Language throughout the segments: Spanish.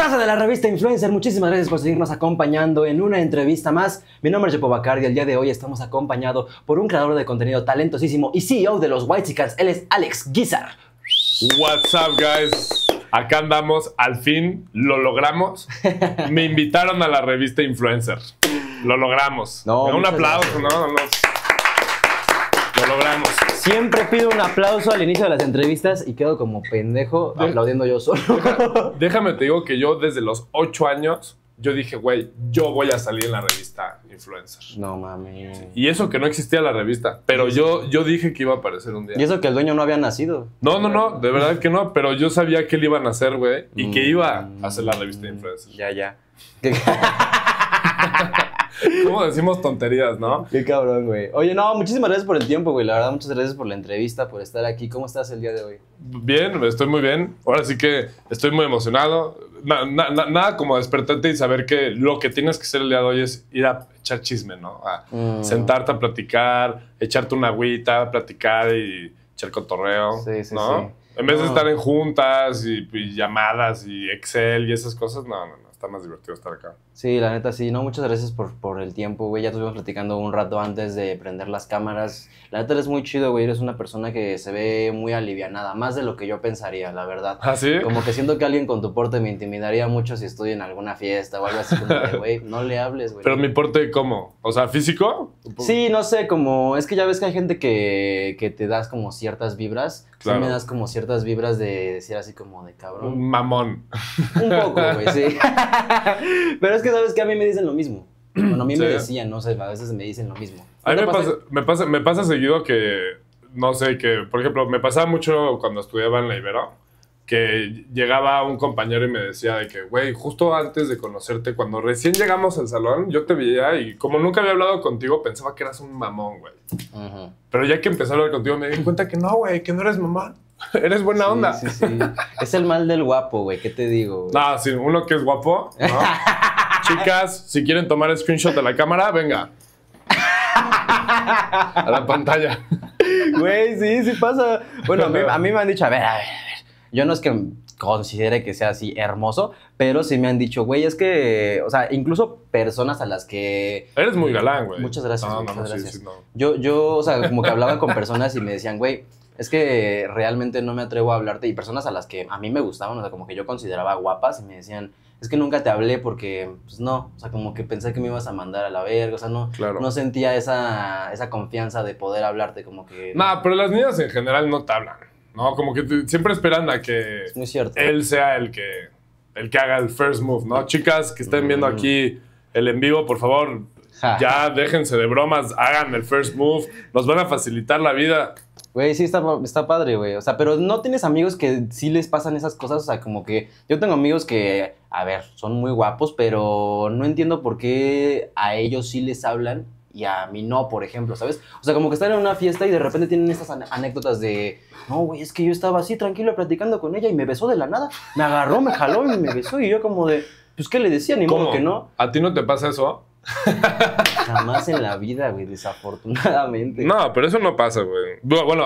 Casa de la revista Influencer, muchísimas gracias por seguirnos acompañando en una entrevista más. Mi nombre es Jepo Bacardi. El día de hoy estamos acompañados por un creador de contenido talentosísimo y CEO de los White Seekers. Él es Alex Guizar. What's up, guys? Acá andamos, al fin lo logramos. Me invitaron a la revista Influencer. Lo logramos. un aplauso, ¿no? Lo logramos. Siempre pido un aplauso al inicio de las entrevistas y quedo como pendejo aplaudiendo yo solo. Déjame, te digo que yo desde los 8 años, yo dije, güey, yo voy a salir en la revista Influencer. No mames. Y eso que no existía la revista, pero yo, yo dije que iba a aparecer un día. Y eso que el dueño no había nacido. No, no, no, de verdad que no, pero yo sabía que él iba a nacer, güey, y que mm. iba a hacer la revista Influencer. Ya, ya. ¿Cómo decimos tonterías, no? Qué cabrón, güey. Oye, no, muchísimas gracias por el tiempo, güey. La verdad, muchas gracias por la entrevista, por estar aquí. ¿Cómo estás el día de hoy? Bien, estoy muy bien. Ahora sí que estoy muy emocionado. nada como despertarte y saber que lo que tienes que hacer el día de hoy es ir a echar chisme, ¿no? Mm. sentarte a platicar, echarte una agüita, platicar y echar cotorreo. Sí, sí, ¿no? En vez de estar en juntas y llamadas y Excel y esas cosas, no, no, no está más divertido estar acá. Sí, la neta, sí. No, muchas gracias por, por el tiempo, güey. Ya estuvimos platicando un rato antes de prender las cámaras. La neta, eres muy chido, güey. Eres una persona que se ve muy alivianada, más de lo que yo pensaría, la verdad. ¿Ah, sí? Como que siento que alguien con tu porte me intimidaría mucho si estoy en alguna fiesta o algo así no le hables, güey. ¿Pero mi porte cómo? O sea, ¿físico? Sí, no sé, como... Es que ya ves que hay gente que, que te das como ciertas vibras Sí me das como ciertas vibras de decir así como de cabrón. Un mamón. Un poco, güey, sí. Pero es que sabes que a mí me dicen lo mismo. Bueno, a mí me decían, no sé, a veces me dicen lo mismo. A mí me pues, pasa, me pasa, me pasa seguido que, no sé, que, por ejemplo, me pasaba mucho cuando estudiaba en la Ibero que llegaba un compañero y me decía de que, güey, justo antes de conocerte, cuando recién llegamos al salón, yo te veía y como nunca había hablado contigo, pensaba que eras un mamón, güey. Pero ya que empecé a hablar contigo, me di cuenta que no, güey, que no eres mamón. Eres buena onda. Sí, sí. es el mal del guapo, güey. ¿Qué te digo? Nada, No, sí, uno que es guapo. Chicas, si quieren tomar screenshot de la cámara, venga. A la pantalla. Güey, sí, sí pasa. Bueno, a mí, me han dicho, a ver, a ver yo no es que considere que sea así hermoso, pero sí me han dicho, güey, es que, o sea, incluso personas a las que... Eres muy eh, galán, güey. Muchas gracias. muchas gracias. Yo, yo, o sea, como que hablaba con personas y me decían, güey, es que realmente no me atrevo a hablarte. Y personas a las que a mí me gustaban, o sea, como que yo consideraba guapas y me decían, es que nunca te hablé porque, pues no, o sea, como que pensé que me ibas a mandar a la verga, o sea, no, claro. no sentía esa, esa confianza de poder hablarte, como que... No, pero las niñas en general no te hablan. ¿no? Como que siempre esperan a que él sea el que, el que haga el first move, ¿no? Chicas que estén viendo mm. aquí el en vivo, por favor, ya déjense de bromas, hagan el first move, nos van a facilitar la vida. Güey, sí, está, está padre, güey. O sea, pero no tienes amigos que sí les pasan esas cosas. O sea, como que yo tengo amigos que, a ver, son muy guapos, pero no entiendo por qué a ellos sí les hablan y a mí no, por ejemplo, ¿sabes? O sea, como que están en una fiesta y de repente tienen estas anécdotas de, no, güey, es que yo estaba así tranquilo platicando con ella y me besó de la nada, me agarró, me jaló y me besó y yo como de, pues, ¿qué le decía? Ni modo que no. ¿A ti no te pasa eso? Jamás en la vida, güey, desafortunadamente. No, pero eso no pasa, güey. Bueno,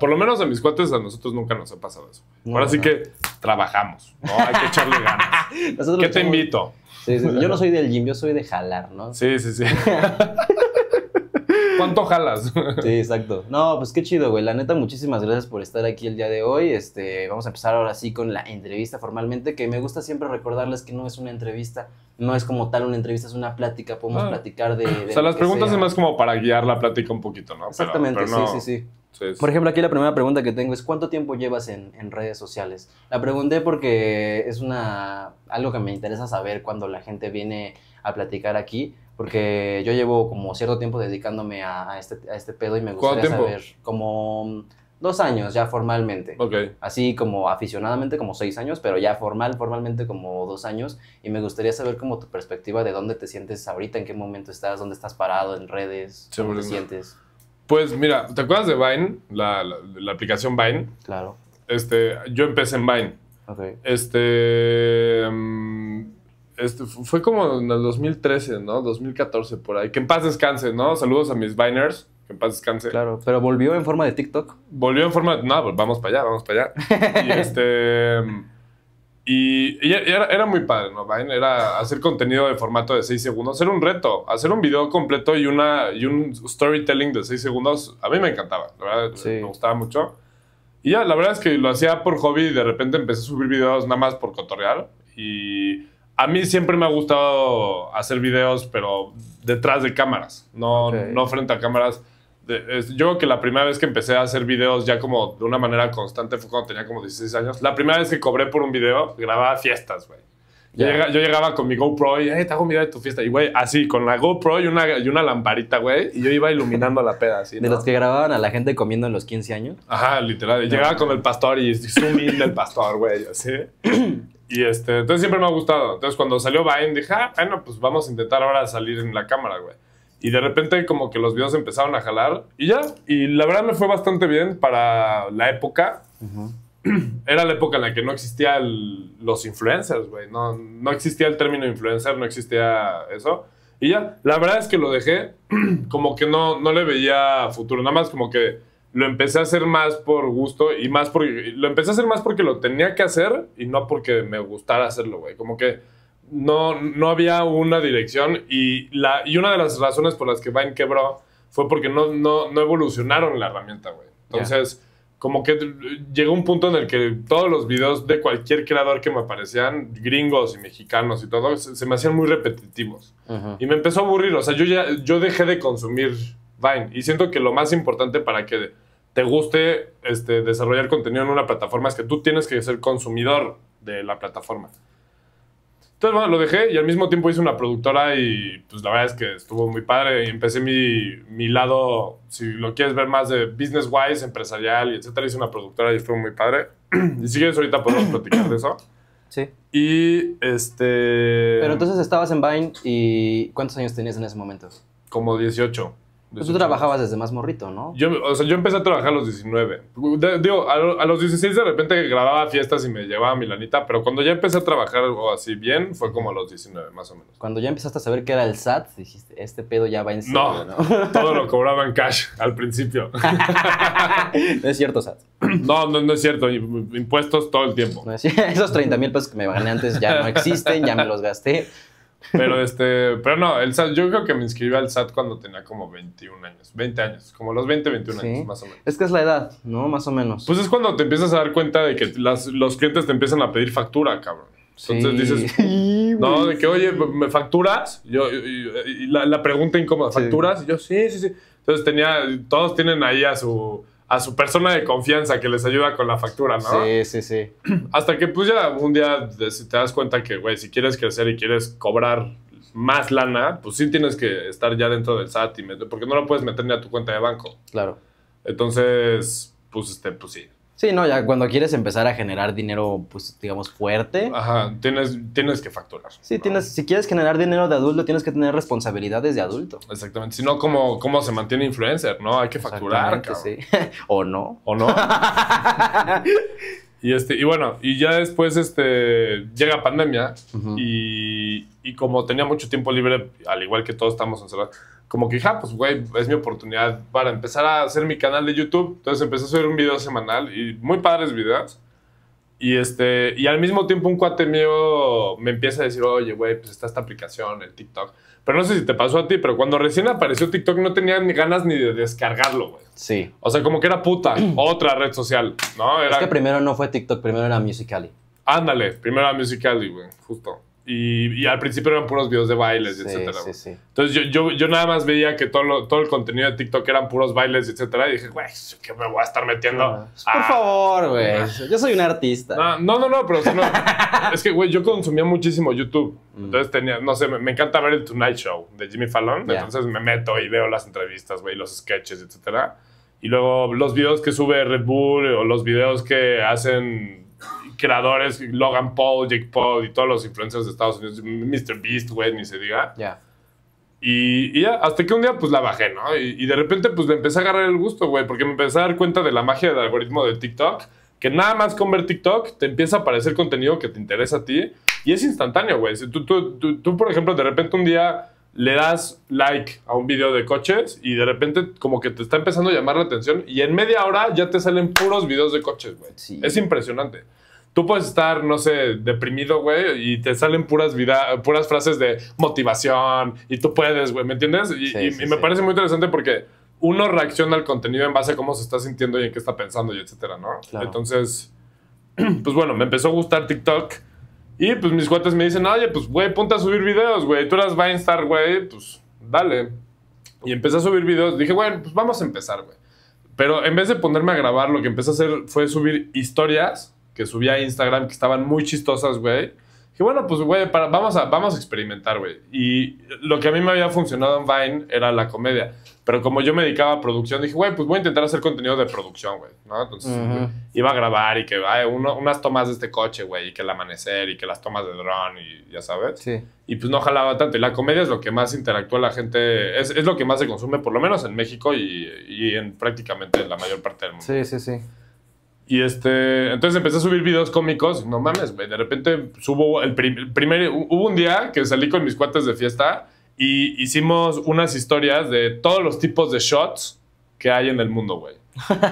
por lo menos a mis cuates a nosotros nunca nos ha pasado eso. Ahora sí que trabajamos, Hay que echarle ganas. ¿Qué te invito? Yo no soy del gym, yo soy de jalar, ¿no? Sí, sí, sí. ¿Cuánto jalas? sí, exacto. No, pues qué chido, güey. La neta, muchísimas gracias por estar aquí el día de hoy. Este, vamos a empezar ahora sí con la entrevista formalmente, que me gusta siempre recordarles que no es una entrevista, no es como tal una entrevista, es una plática, podemos ah. platicar de, O sea, las preguntas más como para guiar la plática un poquito, ¿no? Exactamente, sí, sí, sí. Por ejemplo, aquí la primera pregunta que tengo es ¿cuánto tiempo llevas en, redes sociales? La pregunté porque es una algo que me interesa saber cuando la gente viene a platicar aquí, porque yo llevo como cierto tiempo dedicándome a, este, este, pedo y me gustaría saber como dos años ya formalmente. Así como aficionadamente como seis años, pero ya formal, formalmente como dos años. Y me gustaría saber como tu perspectiva de dónde te sientes ahorita, en qué momento estás, dónde estás parado en redes, cómo te sientes. Pues mira, ¿te acuerdas de Vine? La, aplicación Vine. Claro. Este, yo empecé en Vine. Okay. Este, mm, este fue como en el 2013, ¿no? 2014 por ahí. Que en paz descanse, ¿no? Saludos a mis Viners. Que en paz descanse. Claro, pero volvió en forma de TikTok. Volvió en forma de. No, pues vamos para allá, vamos para allá. y este. Mm, y, era, era, muy padre, ¿no, Era hacer contenido de formato de 6 segundos. Era un reto. Hacer un video completo y, una, y un storytelling de 6 segundos, a mí me encantaba. La verdad, me gustaba mucho. Y ya, la verdad es que lo hacía por hobby y de repente empecé a subir videos nada más por cotorrear. Y a mí siempre me ha gustado hacer videos, pero detrás de cámaras, no, no frente a cámaras yo creo que la primera vez que empecé a hacer videos ya como de una manera constante fue cuando tenía como 16 años. La primera vez que cobré por un video, grababa fiestas, güey. Yo, llegaba, con mi GoPro y, hey, te hago un video de tu fiesta. Y, güey, así, con la GoPro y una, y una lamparita, güey. Y yo iba iluminando la peda, así. ¿no? De los que grababan a la gente comiendo en los 15 años. Ajá, literal. llegaba con el pastor y zoom in del pastor, güey, así. Y este, entonces siempre me ha gustado. Entonces cuando salió Vine dije, ah, bueno, pues vamos a intentar ahora salir en la cámara, güey. Y de repente como que los videos empezaron a jalar y ya. Y la verdad me fue bastante bien para la época. Era la época en la que no existían los influencers, güey. No, no existía el término influencer, no existía eso. Y ya, la verdad es que lo dejé como que no, no le veía futuro. Nada más como que lo empecé a hacer más por gusto y más porque... Lo empecé a hacer más porque lo tenía que hacer y no porque me gustara hacerlo, güey. Como que no, no había una dirección y, la, y una de las razones por las que Vine quebró fue porque no, no, no evolucionaron la herramienta, güey. Entonces, como que llegó un punto en el que todos los videos de cualquier creador que me aparecían, gringos y mexicanos y todo, se, me hacían muy repetitivos. Y me empezó a aburrir, o sea, yo, ya, yo dejé de consumir Vine y siento que lo más importante para que te guste este, desarrollar contenido en una plataforma es que tú tienes que ser consumidor de la plataforma. Entonces, bueno, lo dejé y al mismo tiempo hice una productora y pues la verdad es que estuvo muy padre y empecé mi, lado, si lo quieres ver más de business wise, empresarial y etcétera, hice una productora y estuvo muy padre. y si quieres ahorita podemos platicar de eso. Sí. Y este... Pero entonces estabas en Vine y ¿cuántos años tenías en ese momento? Como 18. Pues tú trabajabas desde más morrito, ¿no? Yo, o sea, yo empecé a trabajar a los 19. digo, a, los 16 de repente grababa fiestas y me llevaba a Milanita, pero cuando ya empecé a trabajar algo así bien, fue como a los 19, más o menos. Cuando ya empezaste a saber qué era el SAT, dijiste, este pedo ya va en serio, no, ¿no? todo lo cobraba en cash al principio. no es cierto, SAT. No, no, es cierto. Impuestos todo el tiempo. esos 30 mil pesos que me gané antes ya no existen, ya me los gasté. Pero este, pero no, el SAT, yo creo que me inscribí al SAT cuando tenía como 21 años, 20 años, como los 20, 21 años más o menos. Es que es la edad, ¿no? Más o menos. Pues es cuando te empiezas a dar cuenta de que los clientes te empiezan a pedir factura, cabrón. Entonces dices, no, de que, oye, ¿me facturas? Yo, y, la, la, pregunta incómoda, ¿facturas? Y yo, sí, sí, sí. Entonces tenía, todos tienen ahí a su a su persona de confianza que les ayuda con la factura, ¿no? Sí, sí, sí. Hasta que pues ya un día te das cuenta que, güey, si quieres crecer y quieres cobrar más lana, pues sí tienes que estar ya dentro del SAT y porque no lo puedes meter ni a tu cuenta de banco. Claro. Entonces, pues este, pues sí, Sí, no, ya cuando quieres empezar a generar dinero, pues digamos fuerte. Ajá, tienes, tienes que facturar. Sí, tienes, si quieres generar dinero de adulto, tienes que tener responsabilidades de adulto. Exactamente. Si no, ¿cómo, se mantiene influencer? ¿No? Hay que facturar. Sí. o no. O no. y este, y bueno, y ya después este llega pandemia y, y como tenía mucho tiempo libre, al igual que todos estamos encerrados como que, ja, pues, güey, es mi oportunidad para empezar a hacer mi canal de YouTube. Entonces empecé a subir un video semanal y muy padres videos. Y, este, y al mismo tiempo un cuate mío me empieza a decir, oye, güey, pues está esta aplicación, el TikTok. Pero no sé si te pasó a ti, pero cuando recién apareció TikTok no tenía ni ganas ni de descargarlo, güey. Sí. O sea, como que era puta, otra red social, ¿no? Era... Es que primero no fue TikTok, primero era Musical.ly. Ándale, primero era Musical.ly, güey, justo. Y, al principio eran puros videos de bailes, etcétera. Entonces yo, nada más veía que todo, todo el contenido de TikTok eran puros bailes, etcétera. Y dije, güey, ¿qué me voy a estar metiendo? por favor, güey. Ah. Yo soy un artista. No, no, no, pero es que, güey, yo consumía muchísimo YouTube. Mm. Entonces tenía, no sé, me, encanta ver el Tonight Show de Jimmy Fallon. Entonces me meto y veo las entrevistas, güey, los sketches, etcétera. Y luego los videos que sube Red Bull o los videos que hacen creadores, Logan Paul, Jake Paul y todos los influencers de Estados Unidos, Mr. Beast, güey, ni se diga. Ya. Y, hasta que un día pues la bajé, ¿no? Y, de repente pues me empecé a agarrar el gusto, güey, porque me empecé a dar cuenta de la magia del algoritmo de TikTok, que nada más con ver TikTok te empieza a aparecer contenido que te interesa a ti y es instantáneo, güey. Si tú, tú, tú, tú, por ejemplo, de repente un día le das like a un video de coches y de repente como que te está empezando a llamar la atención y en media hora ya te salen puros videos de coches, güey. Sí. Es impresionante. Tú puedes estar, no sé, deprimido, güey, y te salen puras, vida, puras frases de motivación y tú puedes, güey, ¿me entiendes? Y, me parece muy interesante porque uno reacciona al contenido en base a cómo se está sintiendo y en qué está pensando y etcétera, ¿no? Entonces, pues bueno, me empezó a gustar TikTok. Y pues mis cuates me dicen, oye, pues güey, ponte a subir videos, güey. Tú eras Star, güey, pues dale. Y empecé a subir videos. Dije, güey, pues vamos a empezar, güey. Pero en vez de ponerme a grabar, lo que empecé a hacer fue subir historias que subía a Instagram que estaban muy chistosas, güey. Que bueno, pues, güey, vamos, a, vamos a experimentar, güey. Y lo que a mí me había funcionado en Vine era la comedia. Pero como yo me dedicaba a producción, dije, güey, pues voy a intentar hacer contenido de producción, güey. ¿No? Entonces, iba a grabar y que ay, unas tomas de este coche, güey, y que el amanecer y que las tomas de dron y ya sabes. Sí. Y pues no jalaba tanto. Y la comedia es lo que más interactúa la gente, es, es lo que más se consume, por lo menos en México y, y en prácticamente la mayor parte del mundo. Sí, sí, sí. Y este, entonces empecé a subir videos cómicos. No mames, güey. De repente subo el, primer. Hubo un día que salí con mis cuates de fiesta y hicimos unas historias de todos los tipos de shots que hay en el mundo, güey.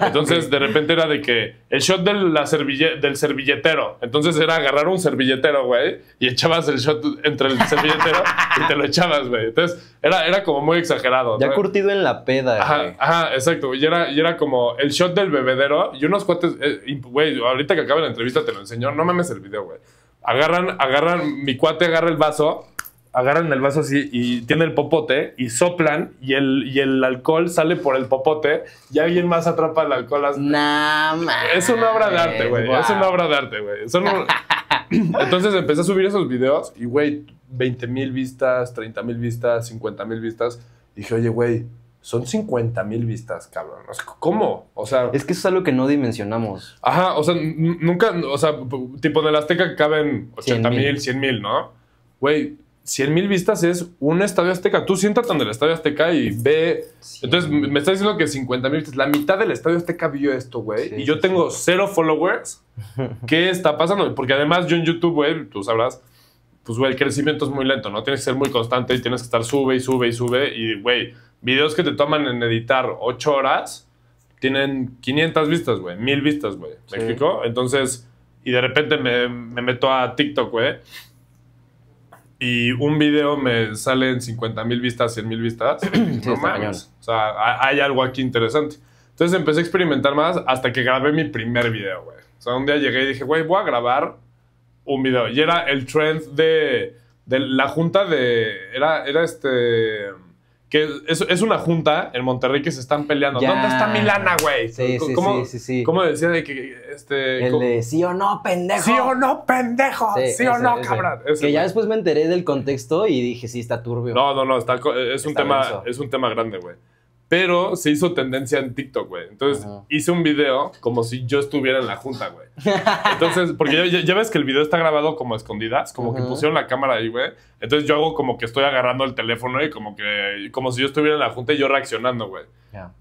Entonces, de repente era de que el shot de la serville del servilletero. Entonces era agarrar un servilletero, güey, y echabas el shot entre el servilletero y te lo echabas, güey. Entonces, era, era como muy exagerado. Ya curtido en la peda, ajá, exacto. Y era, y era como el shot del bebedero y unos cuates, eh, güey, ahorita que acaba la entrevista te lo enseño. No mames el video, güey. Agarran, agarran, mi cuate agarra el vaso agarran el vaso así y tiene el popote y soplan y el, y el alcohol sale por el popote y alguien más atrapa el alcohol. Hasta... es una obra de arte, güey. Es una obra de arte, güey. Entonces empecé a subir esos videos y, güey, 20 mil vistas, 30 mil vistas, 50 mil vistas. Dije, oye, güey, son 50 mil vistas, cabrón. ¿Cómo? O sea. Es que eso es algo que no dimensionamos. Ajá, o sea, nunca, o sea, tipo de la Azteca caben 80 mil, 100 mil, ¿no? Güey, 100 mil vistas es un estadio azteca. Tú siéntate en el estadio azteca y ve. Entonces me está diciendo que 50 mil vistas. La mitad del estadio azteca vio esto, güey. y yo tengo cero followers. ¿Qué está pasando? Porque además yo en YouTube, güey, tú sabrás, pues, güey, el crecimiento es muy lento, ¿no? Tienes que ser muy constante y tienes que estar sube y sube y sube. Y, güey, videos que te toman en editar 8 horas tienen 500 vistas, güey. Mil vistas, güey. ¿Me Entonces, y de repente me, me meto a TikTok, güey y un video me salen 50 mil vistas, 100 mil vistas, O sea, hay algo aquí interesante. Entonces empecé a experimentar más hasta que grabé mi primer video, güey. O sea, un día llegué y dije, güey, voy a grabar un video. Y era el trend de, de la junta de... Era, era este que es, es, una junta en Monterrey que se están peleando. ¿Dónde está Milana, güey? Sí, sí, ¿Cómo, sí, ¿Cómo decía de que este. El de sí o no, pendejo. Sí o no, pendejo. Sí, o no, cabrón. que ya después me enteré del contexto y dije, sí, está turbio. No, no, no, está, es, un tema, es, un tema, grande, güey. Pero se hizo tendencia en TikTok, güey. Entonces hice un video como si yo estuviera en la junta, güey. Entonces, porque ya, ves que el video está grabado como escondidas, como que pusieron la cámara ahí, güey. Entonces yo hago como que estoy agarrando el teléfono y como que, como si yo estuviera en la junta y yo reaccionando, güey.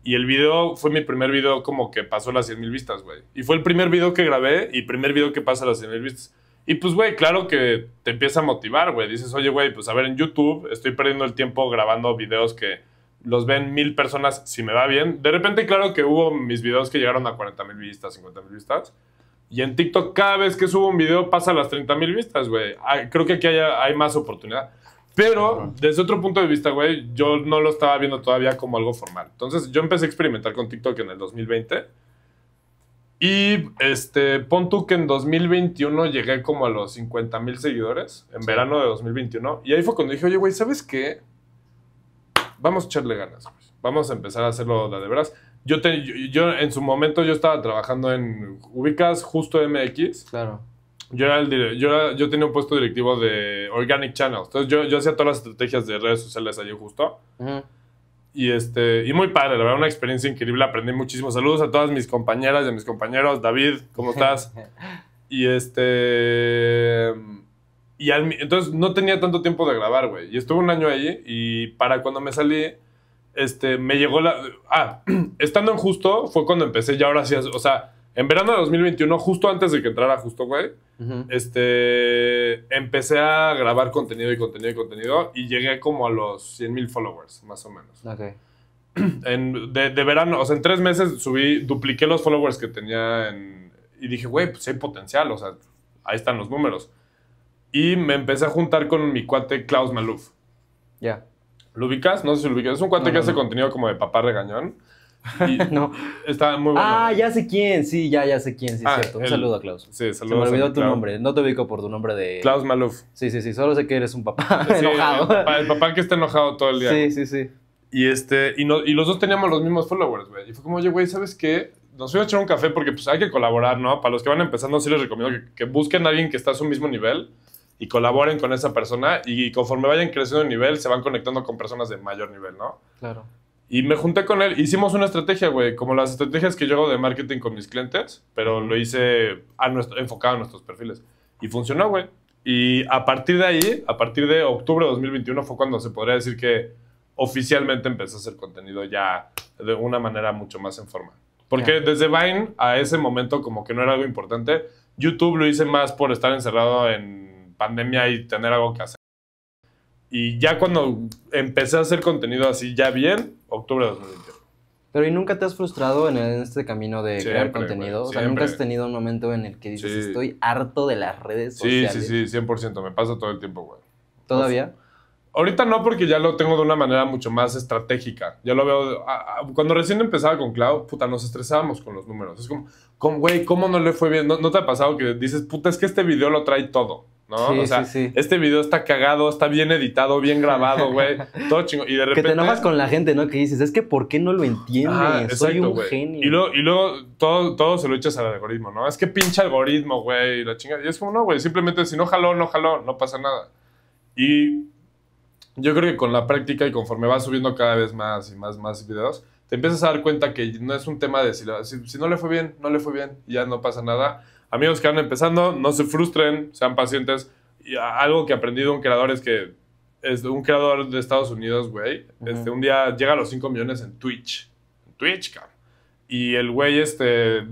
Y el video fue mi primer video como que pasó las 100 mil vistas, güey. Y fue el primer video que grabé y primer video que pasa las 100 mil vistas. Y pues, güey, claro que te empieza a motivar, güey. Dices, oye, güey, pues a ver, en YouTube estoy perdiendo el tiempo grabando videos que los ven mil personas si me va bien. De repente, claro que hubo mis videos que llegaron a 40 mil vistas, 50 mil vistas. Y en TikTok, cada vez que subo un video, pasa las 30 mil vistas, güey. Creo que aquí hay, hay más oportunidad. Pero desde otro punto de vista, güey, yo no lo estaba viendo todavía como algo formal. Entonces, yo empecé a experimentar con TikTok en el 2020. Y este, pon tú que en 2021 llegué como a los 50 mil seguidores, en verano de 2021. Y ahí fue cuando dije, oye, güey, ¿sabes qué? vamos a echarle ganas, pues. Vamos a empezar a hacerlo la de veras. Yo, yo, en su momento yo estaba trabajando en Ubicas, justo MX. Claro. Yo, el, yo, yo tenía un puesto directivo de Organic Channels. Entonces yo, hacía todas las estrategias de redes sociales allí justo. Y, este, y muy padre, la verdad, una experiencia increíble. Aprendí muchísimo. Saludos a todas mis compañeras y a mis compañeros. David, ¿cómo estás? y este... Y entonces no tenía tanto tiempo de grabar, güey. Y estuve un año ahí y para cuando me salí, este, me llegó la... Ah, estando en Justo fue cuando empecé ya ahora sí, o sea, en verano de 2021, justo antes de que entrara Justo, güey, este, empecé a grabar contenido y contenido y contenido y llegué como a los 100 mil followers, más o menos. de, verano, o sea, en tres meses subí, dupliqué los followers que tenía y dije, güey, pues hay potencial, o sea, ahí están los números. Y me empecé a juntar con mi cuate Klaus Maluf. Ya. ¿Lo ubicas? No sé si lo ubicas. Es un cuate que hace contenido como de papá regañón. no. Está muy bueno. Ah, ya sé quién. Sí, ya, ya sé quién. Sí, ah, cierto. Un saludo a Klaus. Sí, saludos. Se me olvidó tu nombre. No te ubico por tu nombre de. Klaus Maluf. Sí, sí, sí. Solo sé que eres un papá enojado. El papá, que está enojado todo el día. Sí, sí, sí. Y, este, y, no, y los dos teníamos los mismos followers, güey. Y fue como, oye, güey, ¿sabes qué? Nos voy a echar un café porque pues hay que colaborar, ¿no? Para los que van empezando, sí les recomiendo que, que busquen a alguien que está a su mismo nivel y colaboren con esa persona y conforme vayan creciendo de nivel, se van conectando con personas de mayor nivel, ¿no? Claro. Y me junté con él, hicimos una estrategia, güey, como las estrategias que yo hago de marketing con mis clientes, pero lo hice a nuestro, enfocado a nuestros perfiles. Y funcionó, güey. Y a partir de ahí, a partir de octubre de 2021 fue cuando se podría decir que oficialmente empecé a hacer contenido ya de una manera mucho más en forma. Porque desde Vine a ese momento como que no era algo importante. YouTube lo hice más por estar encerrado en pandemia y tener algo que hacer. Y ya cuando empecé a hacer contenido así, ya bien, octubre de 2021. Pero ¿y nunca te has frustrado en, este camino de crear contenido? o sea, nunca has tenido un momento en el que dices, estoy harto de las redes sociales. Sí, sí, sí, 100%, me pasa todo el tiempo, güey. ¿Todavía? Pues, ahorita no, porque ya lo tengo de una manera mucho más estratégica. Ya lo veo. Ah, ah, cuando recién empezaba con Clau, puta, nos estresábamos con los números. Es como, güey, ¿cómo no le fue bien? ¿No, ¿No, te ha pasado que dices, puta, es que este video lo trae todo? ¿no? o este video está cagado, está bien editado, bien grabado, güey. todo chingo. Y de repente. Que te enojas con la gente, ¿no? Que dices, es que ¿por qué no lo entiendes? Soy un genio. Y luego, todo, se lo echas al algoritmo, ¿no? Es que pinche algoritmo, güey. La Y es como, güey. Simplemente si no jaló, no jaló, no pasa nada. Y yo creo que con la práctica y conforme vas subiendo cada vez más y más, más videos, te empiezas a dar cuenta que no es un tema de si, si no le fue bien, no le fue bien, ya no pasa nada amigos que van empezando, no se frustren, sean pacientes. Y algo que he aprendido de un creador es que es un creador de Estados Unidos, güey. Este, un día llega a los 5 millones en Twitch. En Twitch, cabrón. Y el güey este,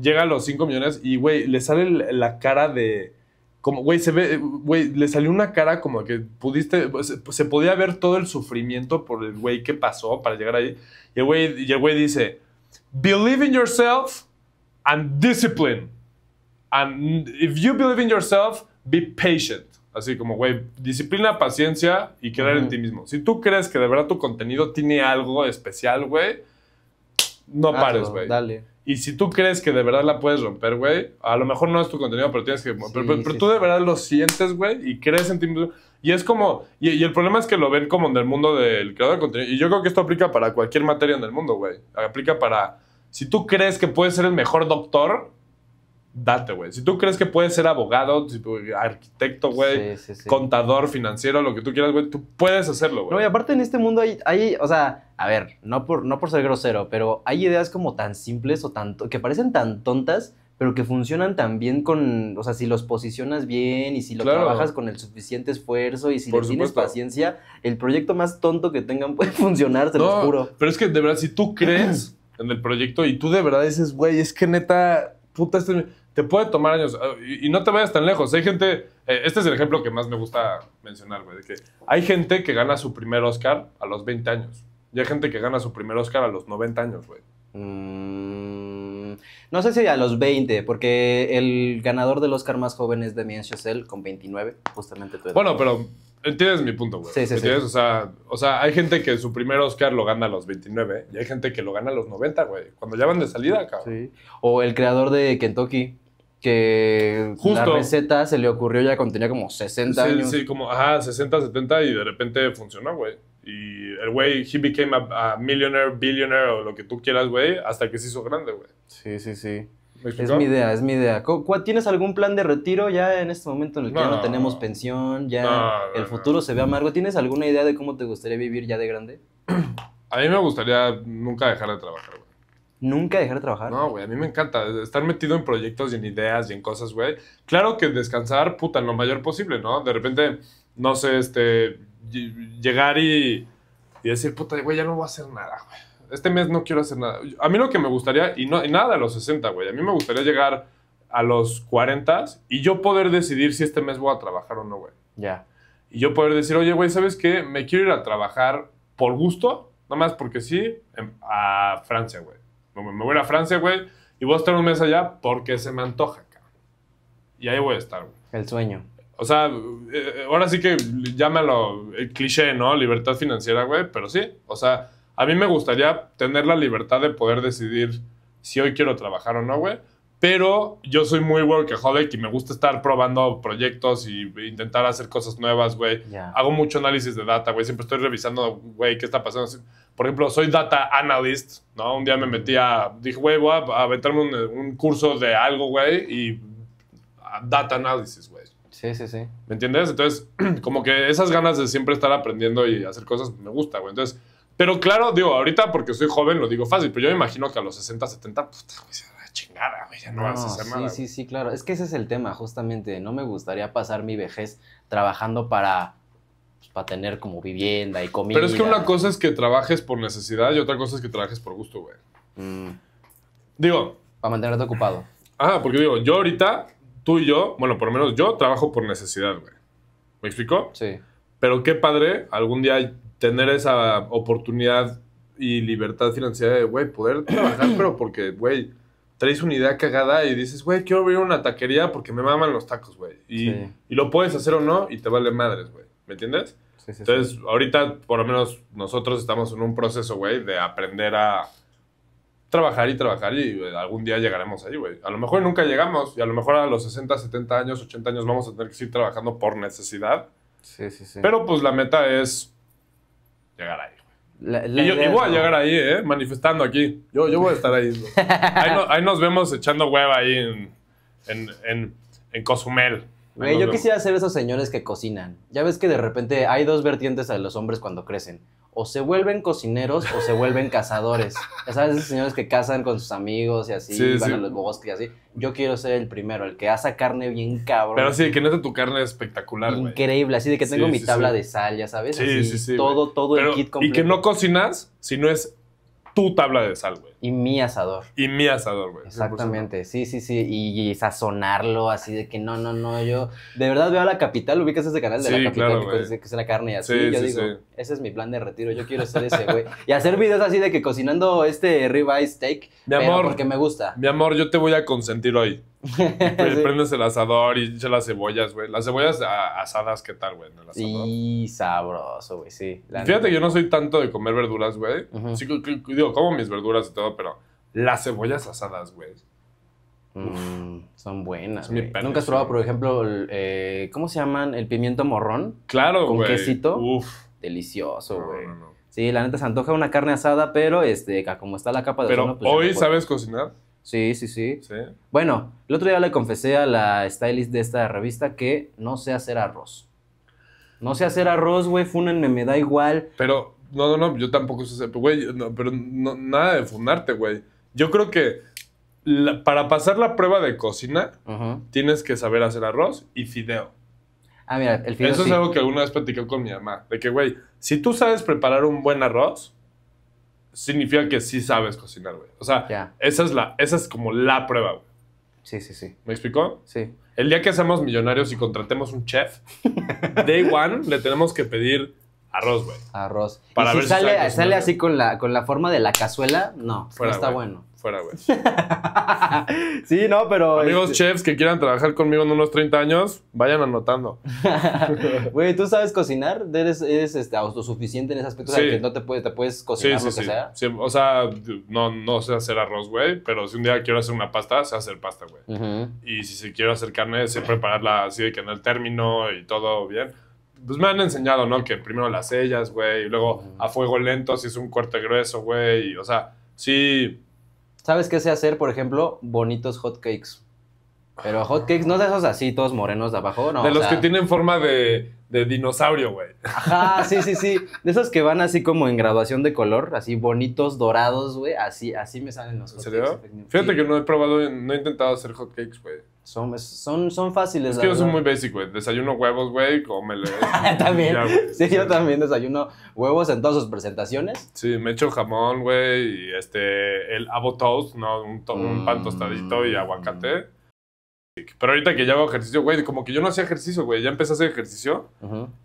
llega a los 5 millones y, güey, le sale la cara de... Como, güey, se ve, güey, le salió una cara como que pudiste, se, podía ver todo el sufrimiento por el güey que pasó para llegar ahí. Y el güey, y el güey dice, believe in yourself and discipline. And if you believe in yourself, be patient. Así como, güey, disciplina, paciencia y creer en ti mismo. Si tú crees que de verdad tu contenido tiene algo especial, güey, no pares, güey. Dale. Y si tú crees que de verdad la puedes romper, güey, a lo mejor no es tu contenido, pero tienes que. pero, tú de verdad lo sientes, güey, y crees en ti mismo. Y es como. Y, y, el problema es que lo ven como en el mundo del creador de contenido. Y yo creo que esto aplica para cualquier materia en el mundo, güey. Aplica para. Si tú crees que puedes ser el mejor doctor, date, güey. Si tú crees que puedes ser abogado, arquitecto, güey, contador, financiero, lo que tú quieras, güey, tú puedes hacerlo, güey. No, y aparte en este mundo hay, hay, o sea, a ver, no por, no por ser grosero, pero hay ideas como tan simples o tan, que parecen tan tontas, pero que funcionan tan bien con, o sea, si los posicionas bien y si lo trabajas con el suficiente esfuerzo y si le tienes paciencia, el proyecto más tonto que tengan puede funcionar, se los juro. Pero es que de verdad, si tú crees en el proyecto y tú de verdad dices, güey, es que neta, puta, este te puede tomar años. Ah, y, no te vayas tan lejos. Hay gente, eh, este es el ejemplo que más me gusta mencionar, güey, de que hay gente que gana su primer Oscar a los 20 años. Y hay gente que gana su primer Oscar a los 90 años, güey. Mm, no sé si a los 20, porque el ganador del Oscar más joven es Damien Chazelle con 29, justamente tú. Bueno, pero Entiendes mi punto, güey. Sí, sí, sí. O sea, hay gente que su primer Oscar lo gana a los 29 y hay gente que lo gana a los 90, güey. Cuando ya van de salida, cabrón. Sí. O el creador de Kentucky, que Justo. la receta se le ocurrió ya cuando tenía como 60 sí, años. Sí, como, ajá, 60, 70 y de repente funcionó, güey. Y el güey, he became a millionaire, billionaire o lo que tú quieras, güey, hasta que se hizo grande, güey. Sí, sí, sí. Es mi idea, es mi idea. ¿Tienes algún plan de retiro ya en este momento en el que ya no tenemos pensión, ya el futuro se ve amargo? ¿Tienes alguna idea de cómo te gustaría vivir ya de grande? A mí me gustaría nunca dejar de trabajar, güey. ¿Nunca dejar de trabajar? No, güey, a mí me encanta estar metido en proyectos y en ideas y en cosas, güey. Claro que descansar, puta, lo mayor posible, ¿no? De repente, no sé, este, llegar y, y decir, puta, güey, ya no voy a hacer nada, güey este mes no quiero hacer nada. A mí lo que me gustaría, y, no, nada a los 60, güey, a mí me gustaría llegar a los 40 y yo poder decidir si este mes voy a trabajar o no, güey. Ya. Y yo poder decir, oye, güey, ¿sabes qué? Me quiero ir a trabajar por gusto, nomás porque sí, em, a Francia, güey. Me voy a ir a Francia, güey, y voy a estar un mes allá porque se me antoja, cabrón. Y ahí voy a estar, güey. El sueño. O sea, eh, eh, ahora sí que llámalo el eh, cliché, ¿no? Libertad financiera, güey, pero sí. O sea, a mí me gustaría tener la libertad de poder decidir si hoy quiero trabajar o no, güey. Pero yo soy muy workaholic y me gusta estar probando proyectos y intentar hacer cosas nuevas, güey. Hago mucho análisis de data, güey. Siempre estoy revisando, güey, qué está pasando. Por ejemplo, soy data analyst, ¿no? Un día me metí a... Dije, güey, voy a aventarme un, un curso de algo, güey. Y data analysis, güey. Sí, sí, sí. ¿Me entiendes? Entonces, como que esas ganas de siempre estar aprendiendo y hacer cosas me gusta, güey. Entonces pero claro, digo, ahorita porque soy joven lo digo fácil, pero yo me imagino que a los 60, 70, puta, chingada, güey, ya no, vas a hacer sí, nada. Sí, sí, sí, claro. Es que ese es el tema, justamente. No me gustaría pasar mi vejez trabajando para pues, para tener como vivienda y comida. Pero es que una cosa es que trabajes por necesidad y otra cosa es que trabajes por gusto, güey. Mm. Digo. Para mantenerte ocupado. Ah, porque digo, yo ahorita, tú y yo, bueno, por lo menos yo trabajo por necesidad, güey. ¿Me explico? Sí. Pero qué padre algún día tener esa oportunidad y libertad financiera de, güey, poder trabajar, pero porque, güey, traes una idea cagada y dices, güey, quiero abrir una taquería porque me maman los tacos, güey. Y, lo puedes hacer o no y te vale madres, güey. ¿Me entiendes? Entonces, ahorita, por lo menos, nosotros estamos en un proceso, güey, de aprender a trabajar y trabajar y eh, algún día llegaremos ahí, güey. A lo mejor nunca llegamos y a lo mejor a los 60, 70 años, 80 años vamos a tener que seguir trabajando por necesidad. Sí, sí, sí. Pero pues la meta es llegar ahí. y, voy a llegar ahí, ¿eh? Manifestando aquí. Yo, voy a estar ahí. ahí, nos vemos echando hueva ahí en, en, Cozumel. yo quisiera ser esos señores que cocinan. Ya ves que de repente hay dos vertientes a los hombres cuando crecen o se vuelven cocineros o se vuelven cazadores. Ya sabes, esos señores que cazan con sus amigos y así, van a los bosques y así. Yo quiero ser el primero, el que hace carne bien cabrón. Pero sí, que de tu carne espectacular, espectacular, Increíble, así de que tengo mi tabla de sal, ya sabes. Sí, sí, sí. Todo, todo el kit completo. Y que no cocinas si no es tu tabla de sal, güey. Y mi asador. Y mi asador, güey. Exactamente, sí, sí, sí. Y, sazonarlo así de que no, no, no, yo de verdad veo a la capital, ubicas ese canal de la capital claro, que, que, es la carne y así. yo digo, ese es mi plan de retiro, yo quiero ser ese, güey. y hacer videos así de que cocinando este ribeye steak, mi amor, porque me gusta. Mi amor, yo te voy a consentir hoy. Prendes el asador y echa las cebollas, güey. Las cebollas ah, asadas, ¿qué tal, güey? Sí, sabroso, güey, sí. Fíjate, que yo no soy tanto de comer verduras, güey. digo, como mis verduras y todo pero las cebollas asadas, güey. Mm, son buenas. Nunca has probado, por ejemplo, eh, ¿cómo se llaman? El pimiento morrón. Claro, Con quesito. Uf. Delicioso, güey. Sí, la neta se antoja una carne asada, pero este, como está la capa de Pero pues hoy sabes cocinar. Sí, sí, sí, sí. Bueno, el otro día le confesé a la stylist de esta revista que no sé hacer arroz. No sé hacer arroz, güey, fúnenme, me da igual. Pero no, no, no, yo tampoco sé, güey, pero no, nada de fundarte, güey. Yo creo que para pasar la prueba de cocina, tienes que saber hacer arroz y fideo. Ah, mira, el fideo. Eso es algo que alguna vez platicé con mi mamá. De que, güey, si tú sabes preparar un buen arroz, significa que sí sabes cocinar, güey. O sea, esa, es la, esa es como la prueba, güey. Sí, sí, sí. ¿Me explicó? Sí. El día que seamos millonarios y contratemos un chef, day one le tenemos que pedir Arroz, güey. Arroz. Para si sale, así con la, con la forma de la cazuela, no, Fuera, no está bueno. Fuera, güey. sí, no, pero. Amigos este chefs que quieran trabajar conmigo en unos 30 años, vayan anotando. Güey, ¿tú sabes cocinar? ¿Eres, eres este, autosuficiente en ese aspecto? O que no te puedes, te puedes cocinar lo que sea. Sí, o sea, no, no sé hacer arroz, güey, pero si un día quiero hacer una pasta, sé hacer pasta, güey. Y si se quiero hacer carne, sé prepararla así de que en el término y todo bien pues me han enseñado, ¿no? Que primero las sellas, güey, y luego a fuego lento si es un corte grueso, güey, o sea, sí. ¿Sabes qué sé hacer, por ejemplo? Bonitos hot cakes. Pero hotcakes no de esos así, todos morenos de abajo, ¿no? De los que tienen forma de, de dinosaurio, güey. Ajá, sí, sí, sí. De esos que van así como en graduación de color, así bonitos, dorados, güey. Así, así me salen los hotcakes. ¿En Fíjate que no he probado, no he intentado hacer hotcakes, güey. Son, son, fáciles. Es que yo soy muy basic, güey. Desayuno huevos, güey, cómele. Ah, también. sí, yo también desayuno huevos en todas sus presentaciones. Sí, me echo jamón, güey, y este, el toast, ¿no? un pan mm. tostadito y aguacate. Pero ahorita que ya hago ejercicio, güey, como que yo no hacía ejercicio, güey. Ya empecé a hacer ejercicio.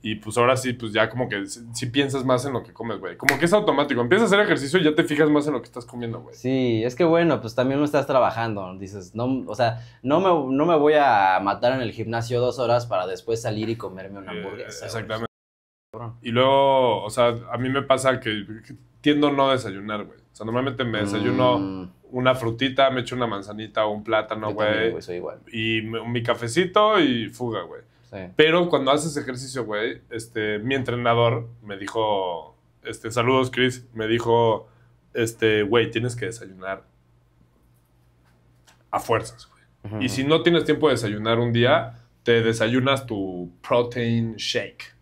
Y pues ahora sí, pues ya como que Si piensas más en lo que comes, güey. Como que es automático. Empiezas a hacer ejercicio y ya te fijas más en lo que estás comiendo, güey. Sí, es que bueno, pues también me estás trabajando. Dices, no, o sea, no me, no me voy a matar en el gimnasio dos horas para después salir y comerme una eh, hamburguesa. exactamente. Y luego, o sea, a mí me pasa que tiendo no desayunar, güey. O sea, normalmente me desayuno mm. una frutita, me echo una manzanita o un plátano, güey. Y mi, cafecito y fuga, güey. Pero cuando haces ejercicio, güey, este, mi entrenador me dijo, este, saludos, Chris, me dijo, este, güey, tienes que desayunar a fuerzas, güey. Y si no tienes tiempo de desayunar un día, te desayunas tu protein shake.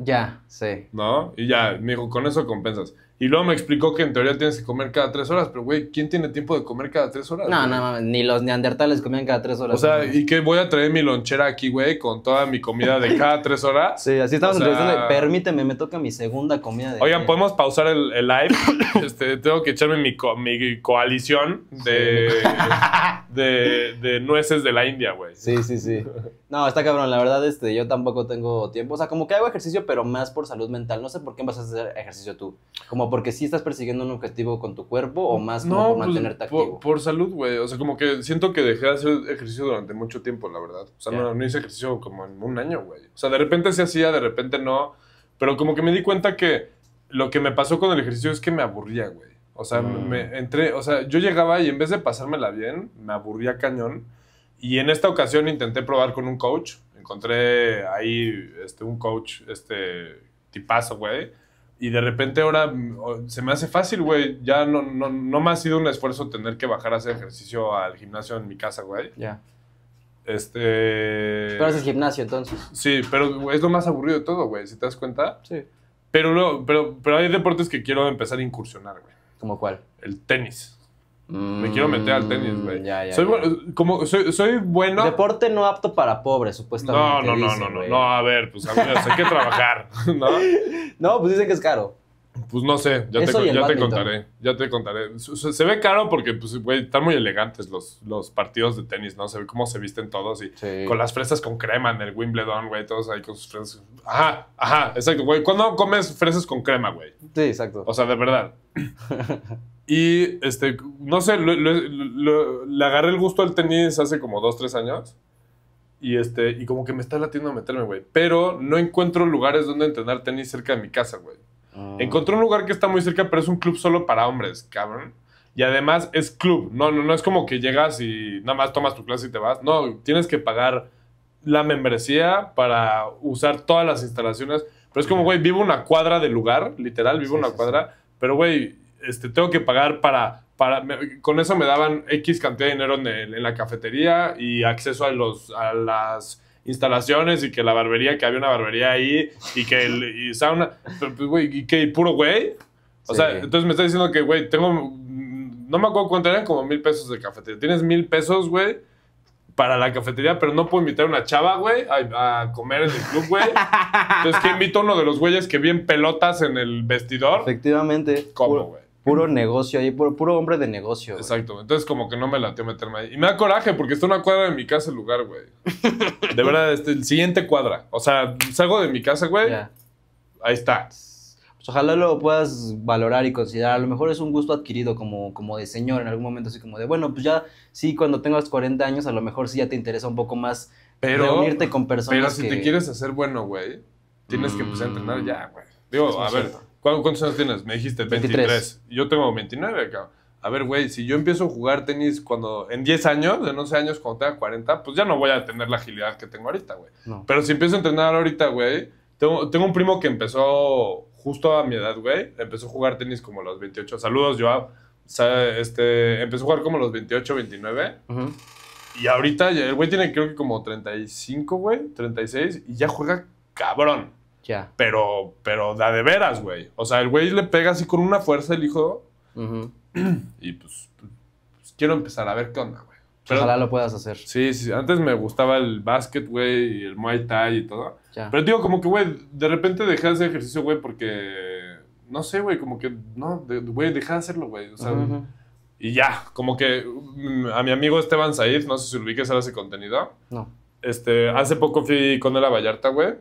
Ya, sí. ¿No? Y ya, me dijo, con eso compensas. Y luego me explicó que en teoría tienes que comer cada tres horas, pero güey, ¿quién tiene tiempo de comer cada tres horas? No, no ni los neandertales comían cada tres horas. O sea, ¿y qué? Voy a traer mi lonchera aquí, güey, con toda mi comida de cada tres horas. Sí, así estamos Permíteme, me toca mi segunda comida de. Oigan, ¿podemos pausar el, live? este, tengo que echarme mi, mi coalición de, de, nueces de la India, güey. Sí, sí, sí. No, está cabrón, la verdad, este, yo tampoco tengo tiempo. O sea, como que hago ejercicio, pero más por salud mental. No sé por qué vas a hacer ejercicio tú. Como porque si estás persiguiendo un objetivo con tu cuerpo o más como no, pues, mantenerte activo? Por, por salud, güey. O sea, como que siento que dejé de hacer ejercicio durante mucho tiempo, la verdad. O sea, no, hice ejercicio como en un año, güey. O sea, de repente se hacía, de repente no. Pero como que me di cuenta que lo que me pasó con el ejercicio es que me aburría, güey. O sea, mm. me entré, o sea, yo llegaba y en vez de pasármela bien, me aburría cañón. Y en esta ocasión intenté probar con un coach. Encontré ahí este, un coach, este tipazo, güey y de repente ahora mm, se me hace fácil, güey. Ya no, no, no me ha sido un esfuerzo tener que bajar a hacer ejercicio al gimnasio en mi casa, güey. Ya. Este. Pero haces gimnasio entonces. Sí, pero es lo más aburrido de todo, güey. Si te das cuenta. Sí. Pero, luego, pero, pero hay deportes que quiero empezar a incursionar, güey. ¿Como cuál? El tenis. Me mm, quiero meter al tenis, güey. Ya, ya, soy, Bueno, como, soy, soy, bueno. Deporte no apto para pobres, supuestamente. No, no, no, no, no, a ver, pues amigos, hay que trabajar, ¿no? No, pues dicen que es caro. Pues no sé, ya, te, ya te contaré. Ya te contaré. Se, ve caro porque, pues, güey, están muy elegantes los, los partidos de tenis, ¿no? Se ve cómo se visten todos y con las fresas con crema en el Wimbledon, güey, todos ahí con sus fresas. Ajá, ajá, exacto, güey. ¿Cuándo comes fresas con crema, güey? Sí, exacto. O sea, de verdad. Y, este, no sé, lo, le agarré el gusto al tenis hace como dos, tres años. Y, este, y como que me está latiendo a meterme, güey. Pero no encuentro lugares donde entrenar tenis cerca de mi casa, güey. Ah. Encontré un lugar que está muy cerca, pero es un club solo para hombres, cabrón. Y además es club. No, no, no es como que llegas y nada más tomas tu clase y te vas. No, tienes que pagar la membresía para usar todas las instalaciones. Pero es como, güey, vivo una cuadra de lugar, literal, vivo una cuadra. Pero, güey, este, tengo que pagar para, para con eso me daban X cantidad de dinero en, en la cafetería y acceso a, los, a las instalaciones y que la barbería, que había una barbería ahí y que el, y sauna, pues, y que puro güey. O sea, entonces me está diciendo que, güey, tengo, no me acuerdo cuánto eran, como mil pesos de cafetería. Tienes mil pesos, güey, para la cafetería, pero no puedo invitar a una chava, güey, a, comer en el club, güey. Entonces, ¿qué invito a uno de los güeyes que vi pelotas en el vestidor? Efectivamente. ¿Cómo, güey? puro negocio ahí, puro, hombre de negocio. Exacto. Entonces, como que no me latió meterme ahí. Y me da coraje porque está una cuadra de mi casa el lugar, güey. De verdad, este, el siguiente cuadra. O sea, salgo de mi casa, güey. Ahí está. Pues ojalá lo puedas valorar y considerar. A lo mejor es un gusto adquirido como, como de señor en algún momento, así como de, bueno, pues ya sí, cuando tengas 40 años, a lo mejor sí ya te interesa un poco más Pero- reunirte con personas. Pero si te quieres hacer bueno, güey, tienes que empezar a entrenar ya, güey. Digo, a ver, ¿Cuántos años tienes? Me dijiste 23. Yo tengo 29, cabrón. A ver, güey, si yo empiezo a jugar tenis cuando en 10 años, en 11 años, cuando tenga 40, pues ya no voy a tener la agilidad que tengo ahorita, güey. Pero si empiezo a entrenar ahorita, güey, tengo, tengo un primo que empezó justo a mi edad, güey. Empezó a jugar tenis como a los 28. Saludos, yo. este, empezó a jugar como a los 28, 29. Y ahorita el güey tiene creo que como 35, güey, 36. Y ya juega cabrón. Pero, pero de veras, güey. O sea, el güey le pega así con una fuerza el hijo. Y pues, pues, quiero empezar a ver qué onda, güey. Pero, Ojalá lo puedas hacer. Sí, sí. Antes me gustaba el básquet, güey, y el Muay Thai y todo. Pero digo, como que, güey, de repente dejé de ejercicio, güey, porque. No sé, güey, como que. No, güey, dejé de hacerlo, güey. O sea. Y ya, como que mm, a mi amigo Esteban Said, no sé si ubiques, se hace contenido. No. Este, hace poco fui con él a Vallarta, güey.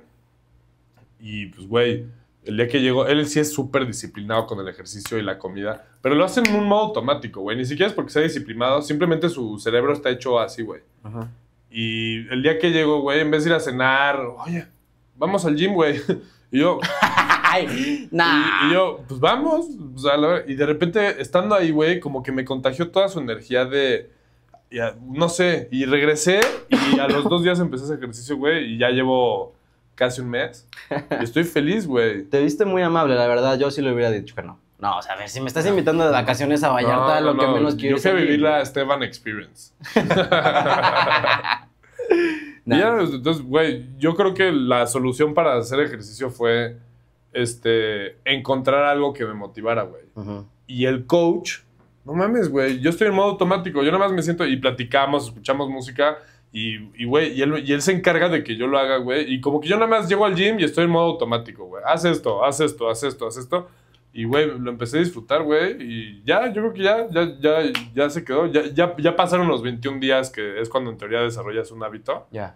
Y pues, güey, el día que llegó, él sí es súper disciplinado con el ejercicio y la comida, pero lo hace en un modo automático, güey. Ni siquiera es porque sea disciplinado, simplemente su cerebro está hecho así, güey. Ajá. Y el día que llegó, güey, en vez de ir a cenar, oye, vamos al gym, güey. Y yo, nah. y, yo, pues vamos. y de repente, estando ahí, güey, como que me contagió toda su energía de. no sé. Y regresé y a los dos días empecé ese ejercicio, güey, y ya llevo casi un mes. estoy feliz, güey. Te viste muy amable, la verdad. Yo sí le hubiera dicho que no. No, o sea, a ver, si me estás invitando de vacaciones a Vallarta, lo que menos quiero. Yo fui a vivir la Esteban Experience. ya, entonces, güey, yo creo que la solución para hacer ejercicio fue este, encontrar algo que me motivara, güey. Y el coach, no mames, güey, yo estoy en modo automático. Yo nada más me siento y platicamos, escuchamos música y, güey, y, él, y él se encarga de que yo lo haga, güey. Y como que yo nada más llego al gym y estoy en modo automático, güey. Haz esto, haz esto, haz esto, haz esto. Y, güey, lo empecé a disfrutar, güey. Y ya, yo creo que ya, ya, ya, ya se quedó. Ya, ya, ya pasaron los 21 días, que es cuando en teoría desarrollas un hábito. Ya.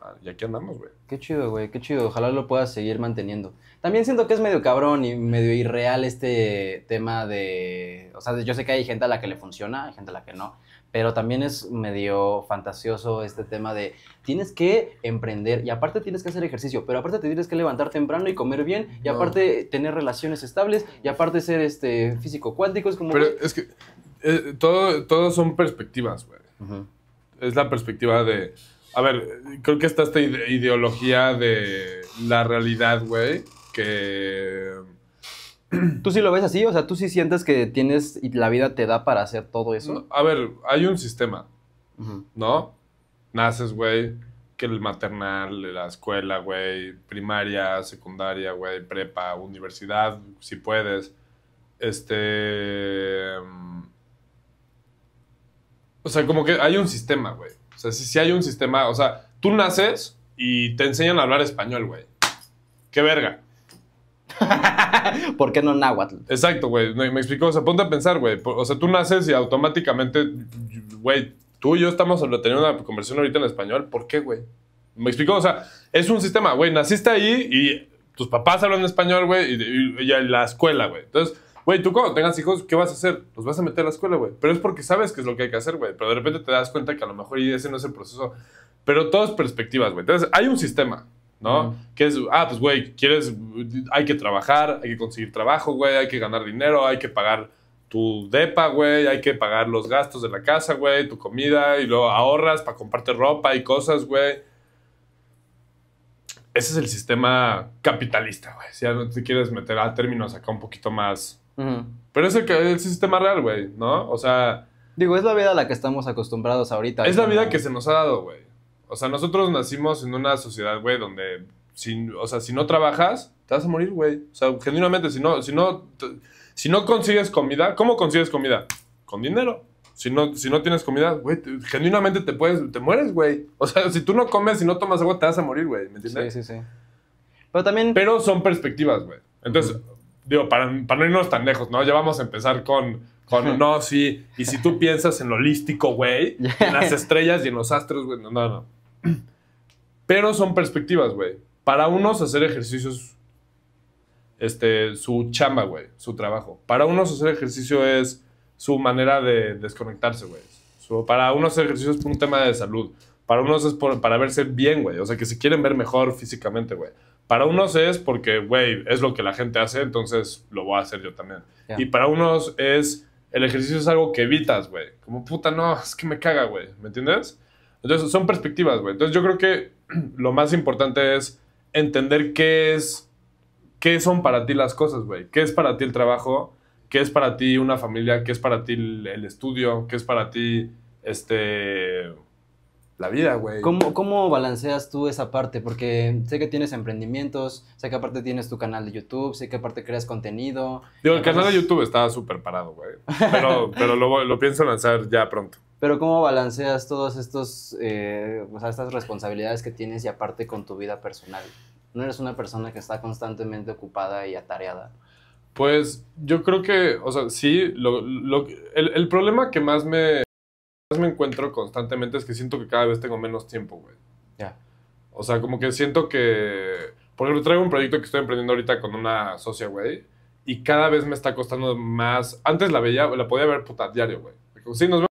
Ah, y aquí andamos, güey. Qué chido, güey, qué chido. Ojalá lo puedas seguir manteniendo. También siento que es medio cabrón y medio irreal este tema de... O sea, yo sé que hay gente a la que le funciona, hay gente a la que no pero también es medio fantasioso este tema de tienes que emprender y aparte tienes que hacer ejercicio, pero aparte te tienes que levantar temprano y comer bien y aparte tener relaciones estables y aparte ser este físico cuántico es como Pero es que eh, todo, son perspectivas, güey. Es la perspectiva de a ver, creo que está esta ideología de la realidad, güey, que ¿Tú sí lo ves así? O sea, ¿tú sí sientes que tienes y la vida te da para hacer todo eso? a ver, hay un sistema, ¿no? Naces, güey, que el maternal, la escuela, güey, primaria, secundaria, güey, prepa, universidad, si puedes. Este... Mm, o sea, como que hay un sistema, güey. O sea, si, si hay un sistema, o sea, tú naces y te enseñan a hablar español, güey. Qué verga. ¿Por qué no náhuatl? Exacto, güey. Me, explicó, o sea, ponte a pensar, güey. O sea, tú naces y automáticamente, güey, tú y yo estamos teniendo una conversión ahorita en español. ¿Por qué, güey? Me explicó, o sea, es un sistema, güey, naciste ahí y tus papás hablan español, güey, y, la escuela, güey. Entonces, güey, tú cuando tengas hijos, ¿qué vas a hacer? Los vas a meter a la escuela, güey. Pero es porque sabes que es lo que hay que hacer, güey. Pero de repente te das cuenta que a lo mejor ese no es el proceso. Pero todas perspectivas, güey. Entonces, hay un sistema. ¿no? Que es, ah, pues, güey, quieres, hay que trabajar, hay que conseguir trabajo, güey, hay que ganar dinero, hay que pagar tu depa, güey, hay que pagar los gastos de la casa, güey, tu comida, y luego ahorras para comprarte ropa y cosas, güey. Ese es el sistema capitalista, güey. Si ya no te quieres meter a términos acá un poquito más. Pero es el sistema real, güey, ¿no? O sea. Digo, es la vida a la que estamos acostumbrados ahorita. Es la vida que se nos ha dado, güey. O sea, nosotros nacimos en una sociedad, güey, donde, si, o sea, si no trabajas, te vas a morir, güey. O sea, genuinamente, si no, si no, si no consigues comida, ¿cómo consigues comida? Con dinero. Si no, si no tienes comida, güey, genuinamente te puedes, te mueres, güey. O sea, si tú no comes, si no tomas agua, te vas a morir, güey. ¿Me entiendes? Sí, sí, sí. Pero también. Pero son perspectivas, güey. Entonces, digo, para, para no irnos tan lejos, ¿no? Ya vamos a empezar con no, sí. Y si tú piensas en lo holístico, güey, en las estrellas y en los astros, güey, no, no, no. Pero son perspectivas, güey. Para unos hacer ejercicio este, su chamba, güey, su trabajo. Para unos hacer ejercicio es su manera de desconectarse, güey. Para unos hacer ejercicio es por un tema de salud. Para unos es para verse bien, güey. O sea, que se quieren ver mejor físicamente, güey. Para unos es porque, güey, es lo que la gente hace, entonces lo voy a hacer yo también. Y para unos es el ejercicio es algo que evitas, güey. Como puta, no, es que me caga, güey. ¿Me entiendes? Entonces, son perspectivas, güey. Entonces, yo creo que lo más importante es entender qué es, qué son para ti las cosas, güey. ¿Qué es para ti el trabajo? ¿Qué es para ti una familia? ¿Qué es para ti el estudio? ¿Qué es para ti, este, la vida, güey. ¿Cómo, ¿Cómo, balanceas tú esa parte? Porque sé que tienes emprendimientos, sé que aparte tienes tu canal de YouTube, sé que aparte creas contenido. Digo, el eh, canal de pues YouTube está súper parado, güey. Pero, pero lo, pienso lanzar ya pronto. Pero ¿cómo balanceas todas estos, eh, estas responsabilidades que tienes y aparte con tu vida personal? No eres una persona que está constantemente ocupada y atareada. Pues yo creo que, o sea, sí, el, problema que más me me encuentro constantemente es que siento que cada vez tengo menos tiempo, güey. Ya. O sea, como que siento que... Por ejemplo, traigo un proyecto que estoy emprendiendo ahorita con una socia, güey. Y cada vez me está costando más... Antes la veía, la podía ver puta diario, güey. Sí, nos vemos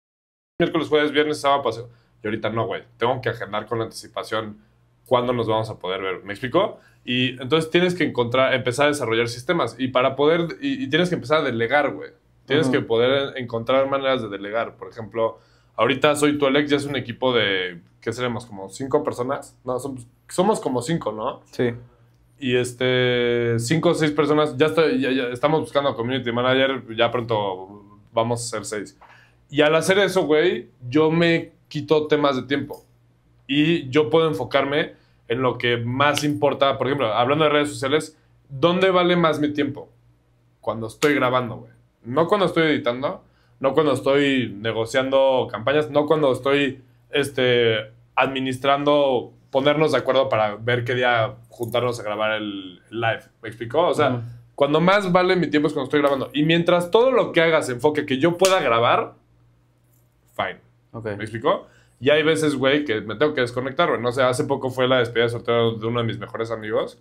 miércoles, jueves, viernes, sábado, paseo. Y ahorita no, güey. Tengo que agendar con anticipación cuándo nos vamos a poder ver. ¿Me explico? Y entonces tienes que encontrar, empezar a desarrollar sistemas. Y para poder... Y, tienes que empezar a delegar, güey. Tienes que poder encontrar maneras de delegar. Por ejemplo Ahorita soy tu Alex, ya es un equipo de, ¿qué seremos? ¿Como cinco personas? No, somos, somos como cinco, ¿no? Sí. Y este, cinco o seis personas, ya, ya estamos buscando community manager, ya pronto vamos a ser seis. Y al hacer eso, güey, yo me quito temas de tiempo. Y yo puedo enfocarme en lo que más importa. Por ejemplo, hablando de redes sociales, ¿dónde vale más mi tiempo? Cuando estoy grabando, güey. No cuando estoy editando, no cuando estoy negociando campañas, no cuando estoy este, administrando, ponernos de acuerdo para ver qué día juntarnos a grabar el, live. ¿Me explicó? O sea, cuando más vale mi tiempo es cuando estoy grabando. Y mientras todo lo que hagas enfoque que yo pueda grabar, fine. ¿Me explicó? Y hay veces, güey, que me tengo que desconectar, güey. No sé, hace poco fue la despedida de sorteo de uno de mis mejores amigos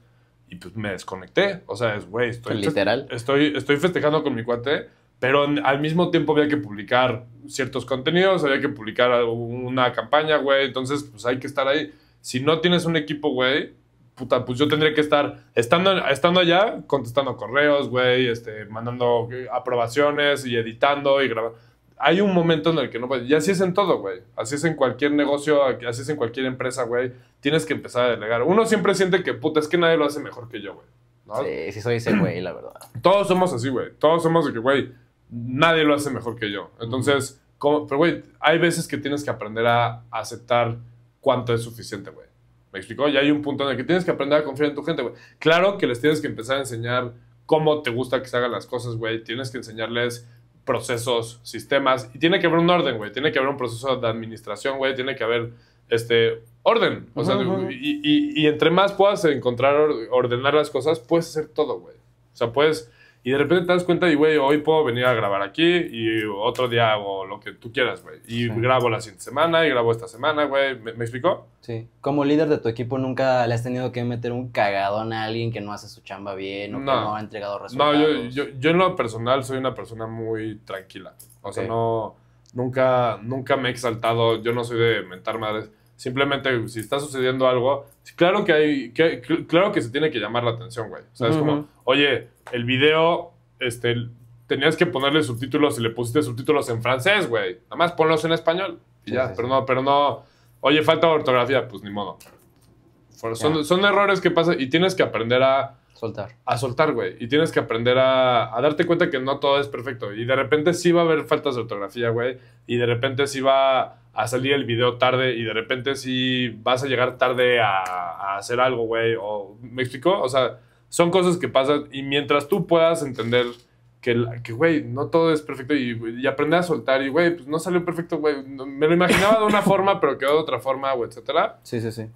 y pues me desconecté. O sea, es, güey, estoy. Literal. Estoy, estoy festejando con mi cuate pero al mismo tiempo había que publicar ciertos contenidos, había que publicar una campaña, güey. Entonces, pues hay que estar ahí. Si no tienes un equipo, güey, puta, pues yo tendría que estar estando, estando allá, contestando correos, güey, este, mandando eh, aprobaciones y editando y grabando hay un momento en el que no puedes. Y así es en todo, güey. Así es en cualquier negocio, así es en cualquier empresa, güey. Tienes que empezar a delegar. Uno siempre siente que, puta, es que nadie lo hace mejor que yo, güey. Sí, sí soy ese güey, la verdad. Todos somos así, güey. Todos somos de que, güey, nadie lo hace mejor que yo. Entonces, pero güey, hay veces que tienes que aprender a aceptar cuánto es suficiente, güey. ¿Me explico? Ya hay un punto en el que tienes que aprender a confiar en tu gente, güey. Claro que les tienes que empezar a enseñar cómo te gusta que se hagan las cosas, güey. Tienes que enseñarles procesos, sistemas. Y tiene que haber un orden, güey. Tiene que haber un proceso de administración, güey. Tiene que haber este orden. O sea, y, y, entre más puedas encontrar, ordenar las cosas, puedes hacer todo, güey. O sea, puedes y de repente te das cuenta y, güey, hoy puedo venir a grabar aquí y otro día hago lo que tú quieras, güey. Y grabo la siguiente semana y grabo esta semana, güey. ¿Me, explicó? Sí. Como líder de tu equipo, nunca le has tenido que meter un cagadón a alguien que no hace su chamba bien o que no ha entregado resultados. No, yo, yo, yo, en lo personal soy una persona muy tranquila. O sea, no. Nunca, nunca me he exaltado. Yo no soy de mentar madres. Simplemente, si está sucediendo algo, claro que hay, que, claro que se tiene que llamar la atención, güey. O sea, es como, oye, el video, este, tenías que ponerle subtítulos y le pusiste subtítulos en francés, güey. Nada más ponlos en español y ya. Pero no, pero no, oye, falta ortografía, pues ni modo. son, son errores que pasan y tienes que aprender a... Soltar. A soltar, güey. Y tienes que aprender a, darte cuenta que no todo es perfecto. Y de repente sí va a haber faltas de ortografía, güey. Y de repente sí va a salir el video tarde y de repente si vas a llegar tarde a, hacer algo, güey. O, ¿Me explicó? O sea, son cosas que pasan y mientras tú puedas entender que, güey, no todo es perfecto y, y aprender a soltar y, güey, pues no salió perfecto, güey. me lo imaginaba de una forma, pero quedó de otra forma, güey, etcétera. Sí, sí, sí.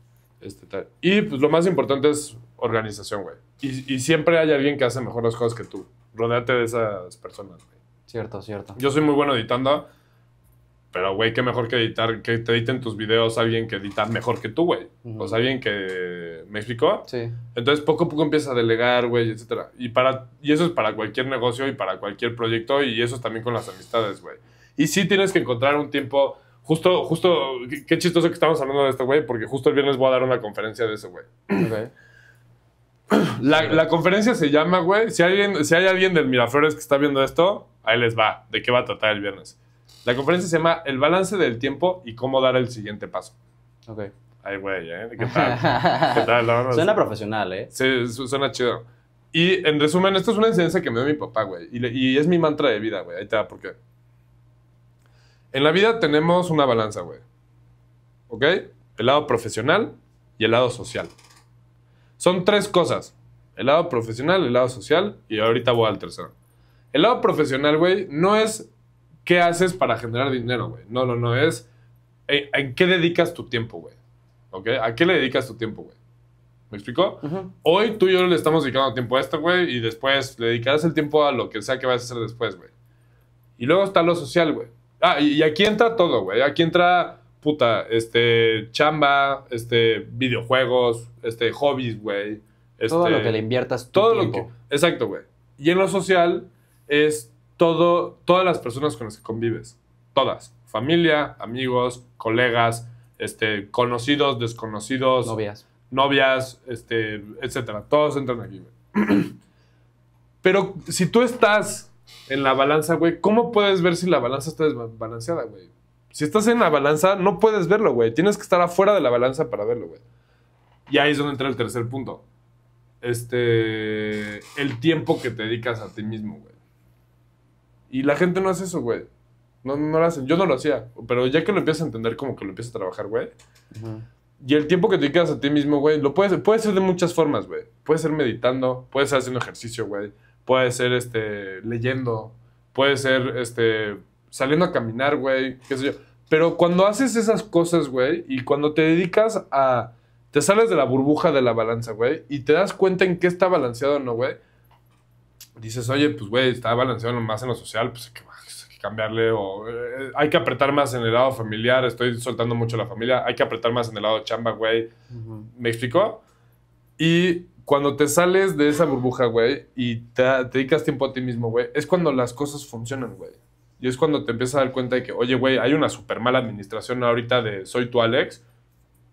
Este, y pues lo más importante es organización, güey. Y, y, siempre hay alguien que hace mejor las cosas que tú. Rodeate de esas personas, güey. Cierto, cierto. Yo soy muy bueno editando pero, güey, qué mejor que editar, que te editen tus videos alguien que edita mejor que tú, güey. O sea, alguien que. ¿Me explicó? Sí. Entonces, poco a poco empiezas a delegar, güey, etcétera. Y, para, y eso es para cualquier negocio y para cualquier proyecto, y eso es también con las amistades, güey. Y sí tienes que encontrar un tiempo. Justo, justo, qué, chistoso que estamos hablando de esto, güey, porque justo el viernes voy a dar una conferencia de eso, güey. La, la, conferencia se llama, güey. Si, alguien, si hay alguien del Miraflores que está viendo esto, ahí les va. ¿De qué va a tratar el viernes? La conferencia se llama El balance del tiempo y cómo dar el siguiente paso. Ok. Ay, güey, ¿eh? ¿Qué tal? ¿Qué tal? Suena profesional, ¿eh? Sí, suena chido. Y en resumen, esto es una enseñanza que me dio mi papá, güey. Y, es mi mantra de vida, güey. Ahí está, porque. En la vida tenemos una balanza, güey. ¿Ok? El lado profesional y el lado social. Son tres cosas. El lado profesional, el lado social y ahorita voy al tercero. El lado profesional, güey, no es ¿qué haces para generar dinero, güey? No, no, no, es eh, ¿en qué dedicas tu tiempo, güey? ¿Ok? ¿A qué le dedicas tu tiempo, güey? ¿Me explico? Hoy tú y yo le estamos dedicando tiempo a esto, güey, y después le dedicarás el tiempo a lo que sea que vayas a hacer después, güey. Y luego está lo social, güey. Ah, y, aquí entra todo, güey. Aquí entra, puta, este, chamba, este, videojuegos, este, hobbies, güey. todo lo este, que le inviertas tu todo Lo que, exacto, güey. Y en lo social es todo, todas las personas con las que convives. Todas. Familia, amigos, colegas, este, conocidos, desconocidos. Novias. Novias, este, etcétera. Todos entran aquí, Pero si tú estás en la balanza, güey, ¿cómo puedes ver si la balanza está desbalanceada, güey? Si estás en la balanza, no puedes verlo, güey. Tienes que estar afuera de la balanza para verlo, güey. Y ahí es donde entra el tercer punto. Este. El tiempo que te dedicas a ti mismo, güey. Y la gente no hace eso, güey. No, no lo hacen. Yo no lo hacía. Pero ya que lo empiezas a entender, como que lo empiezas a trabajar, güey. Y el tiempo que te quedas a ti mismo, güey, lo puedes, puede ser de muchas formas, güey. Puede ser meditando, puede ser haciendo ejercicio, güey. Puede ser este, leyendo, puede ser este, saliendo a caminar, güey, qué sé yo. Pero cuando haces esas cosas, güey, y cuando te dedicas a... Te sales de la burbuja de la balanza, güey, y te das cuenta en qué está balanceado o no, güey dices, oye, pues güey, está balanceado más en lo social, pues hay que, pues, cambiarle o eh, hay que apretar más en el lado familiar, estoy soltando mucho la familia, hay que apretar más en el lado chamba, güey. ¿Me explicó? Y cuando te sales de esa burbuja, güey, y te, dedicas tiempo a ti mismo, güey, es cuando las cosas funcionan, güey. Y es cuando te empiezas a dar cuenta de que, oye, güey, hay una súper mala administración ahorita de soy tu Alex,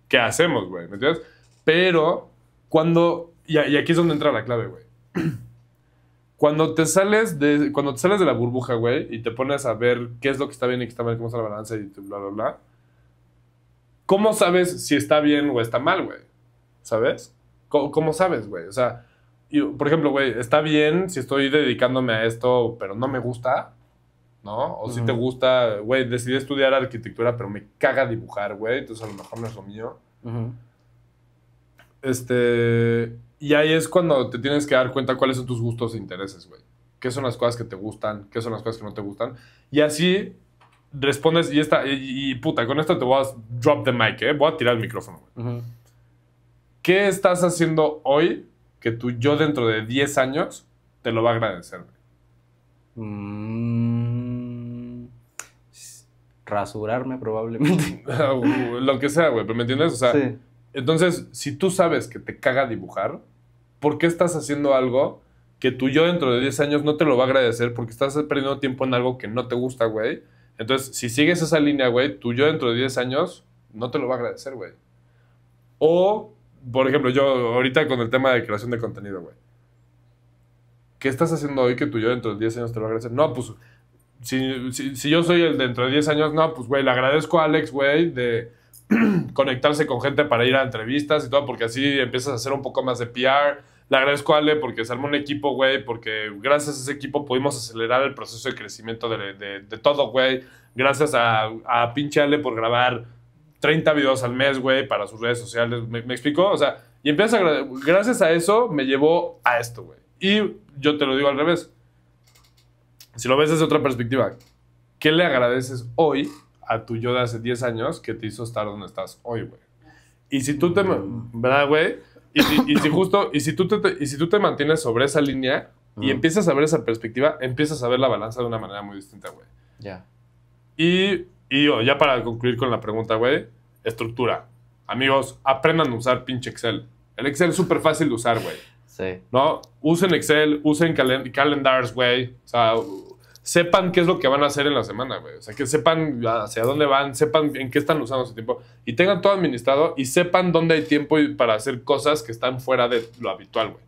¿qué hacemos, güey? ¿Me entiendes? Pero cuando, y aquí es donde entra la clave, güey. Cuando te sales de, cuando sales de la burbuja, güey, y te pones a ver qué es lo que está bien y qué está mal, cómo está la balanza y bla, bla, bla, ¿cómo sabes si está bien o está mal, güey? ¿Sabes? ¿Cómo, sabes, güey? O sea, por ejemplo, güey, está bien si estoy dedicándome a esto, pero no me gusta, ¿no? O si te gusta, güey, decidí estudiar arquitectura, pero me caga dibujar, güey, entonces a lo mejor no es lo mío. Este. Y ahí es cuando te tienes que dar cuenta cuáles son tus gustos e intereses, güey. ¿Qué son las cosas que te gustan? ¿Qué son las cosas que no te gustan? Y así respondes, y está y, puta, con esto te voy a drop the mic, ¿eh? Voy a tirar el micrófono, güey. ¿Qué estás haciendo hoy que tú yo dentro de 10 años te lo va a agradecer, mm. rasurarme probablemente. Ah, uh, lo que sea, güey, pero ¿me entiendes? O sea, entonces, si tú sabes que te caga dibujar, ¿por qué estás haciendo algo que tú yo dentro de 10 años no te lo va a agradecer porque estás perdiendo tiempo en algo que no te gusta, güey? Entonces, si sigues esa línea, güey, tu yo dentro de 10 años no te lo va a agradecer, güey. O, por ejemplo, yo ahorita con el tema de creación de contenido, güey. ¿Qué estás haciendo hoy que tú yo dentro de 10 años te lo va a agradecer? No, pues, si, yo soy el dentro de 10 años, no, pues, güey, le agradezco a Alex, güey, de conectarse con gente para ir a entrevistas y todo, porque así empiezas a hacer un poco más de PR, le agradezco a Ale porque se armó un equipo, güey, porque gracias a ese equipo pudimos acelerar el proceso de crecimiento de, de, todo, güey. Gracias a, a pinche Ale por grabar 30 videos al mes, güey, para sus redes sociales. ¿Me, explico? O sea, y empieza a, gracias a eso me llevó a esto, güey. Y yo te lo digo al revés. Si lo ves desde otra perspectiva, ¿qué le agradeces hoy a tu yo de hace 10 años que te hizo estar donde estás hoy, güey? Y si tú te... Mm. ¿Verdad, güey? Y si, justo, y si, tú te, si tú te mantienes sobre esa línea y empiezas a ver esa perspectiva, empiezas a ver la balanza de una manera muy distinta, güey. Ya. Y, ya para concluir con la pregunta, güey, estructura. Amigos, aprendan a usar pinche Excel. El Excel es súper fácil de usar, güey. Sí. ¿No? Usen Excel, usen calendars, güey. O sea, sepan qué es lo que van a hacer en la semana, güey. O sea, que sepan hacia dónde van, sepan en qué están usando su tiempo y tengan todo administrado y sepan dónde hay tiempo para hacer cosas que están fuera de lo habitual, güey.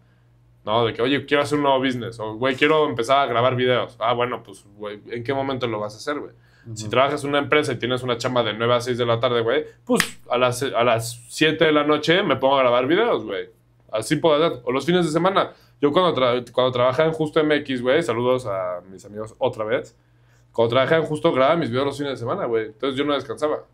¿no? De que, oye, quiero hacer un nuevo business, o, güey, quiero empezar a grabar videos. Ah, bueno, pues, güey, ¿en qué momento lo vas a hacer, güey? Si trabajas en una empresa y tienes una chamba de 9 a 6 de la tarde, güey, pues a las, a las 7 de la noche me pongo a grabar videos, güey. Así puedo hacer. O los fines de semana. Yo cuando, cuando trabajaba en Justo MX, güey, saludos a mis amigos otra vez. Cuando trabajaba en Justo, grababa mis videos los fines de semana, güey. Entonces yo no descansaba.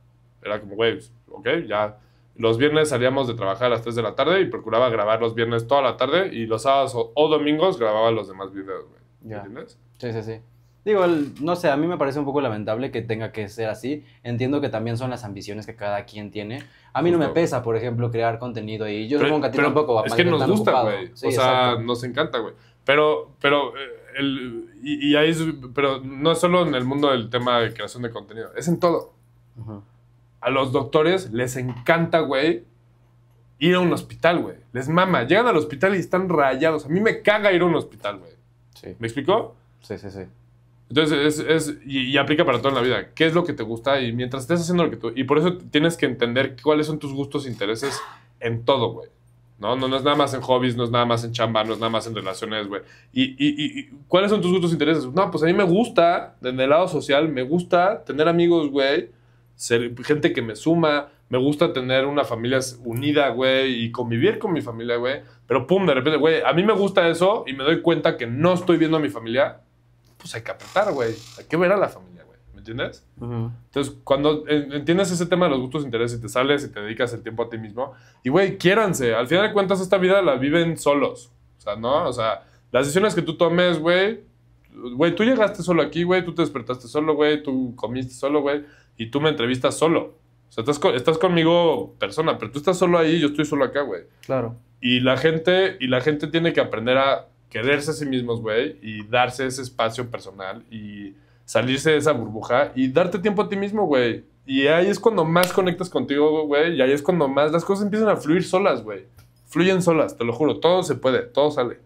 Era como, güey, pues, ok, ya. Los viernes salíamos de trabajar a las 3 de la tarde y procuraba grabar los viernes toda la tarde y los sábados o, domingos grababa los demás videos, güey. ¿Entiendes? Sí, sí, sí. Digo, no sé, a mí me parece un poco lamentable que tenga que ser así. Entiendo que también son las ambiciones que cada quien tiene. A mí no me pesa, por ejemplo, crear contenido y yo supongo que a ti tampoco Es que nos gusta, güey. o sea, nos encanta, güey. Pero, pero, eh, el, y, ahí es, pero no es solo en el mundo del tema de creación de contenido, es en todo. A los doctores les encanta, güey, ir a un hospital, güey. Les mama. Llegan al hospital y están rayados. A mí me caga ir a un hospital, güey. ¿Me explicó? Sí, sí, sí. Entonces, es, es y, aplica para toda la vida. ¿Qué es lo que te gusta? Y mientras estés haciendo lo que tú... Y por eso tienes que entender cuáles son tus gustos e intereses en todo, güey. ¿no? No, no es nada más en hobbies, no es nada más en chamba, no es nada más en relaciones, güey. Y, y, y, cuáles son tus gustos e intereses? No, pues a mí me gusta, desde el lado social, me gusta tener amigos, güey. Ser gente que me suma, me gusta tener una familia unida, güey, y convivir con mi familia, güey. Pero pum, de repente, güey, a mí me gusta eso y me doy cuenta que no estoy viendo a mi familia pues hay que apretar, güey. Hay que ver a la familia, güey. ¿Me entiendes? Entonces, cuando entiendes ese tema de los gustos, e intereses y te sales y te dedicas el tiempo a ti mismo, y güey, quiéranse. Al final de cuentas, esta vida la viven solos. O sea, ¿no? O sea, las decisiones que tú tomes, güey, güey, tú llegaste solo aquí, güey, tú te despertaste solo, güey, tú comiste solo, güey, y tú me entrevistas solo. O sea, estás, estás conmigo persona, pero tú estás solo ahí, yo estoy solo acá, güey. Claro. Y la gente, y la gente tiene que aprender a quererse a sí mismos, güey, y darse ese espacio personal y salirse de esa burbuja y darte tiempo a ti mismo, güey. Y ahí es cuando más conectas contigo, güey, y ahí es cuando más las cosas empiezan a fluir solas, güey. Fluyen solas, te lo juro, todo se puede, todo sale.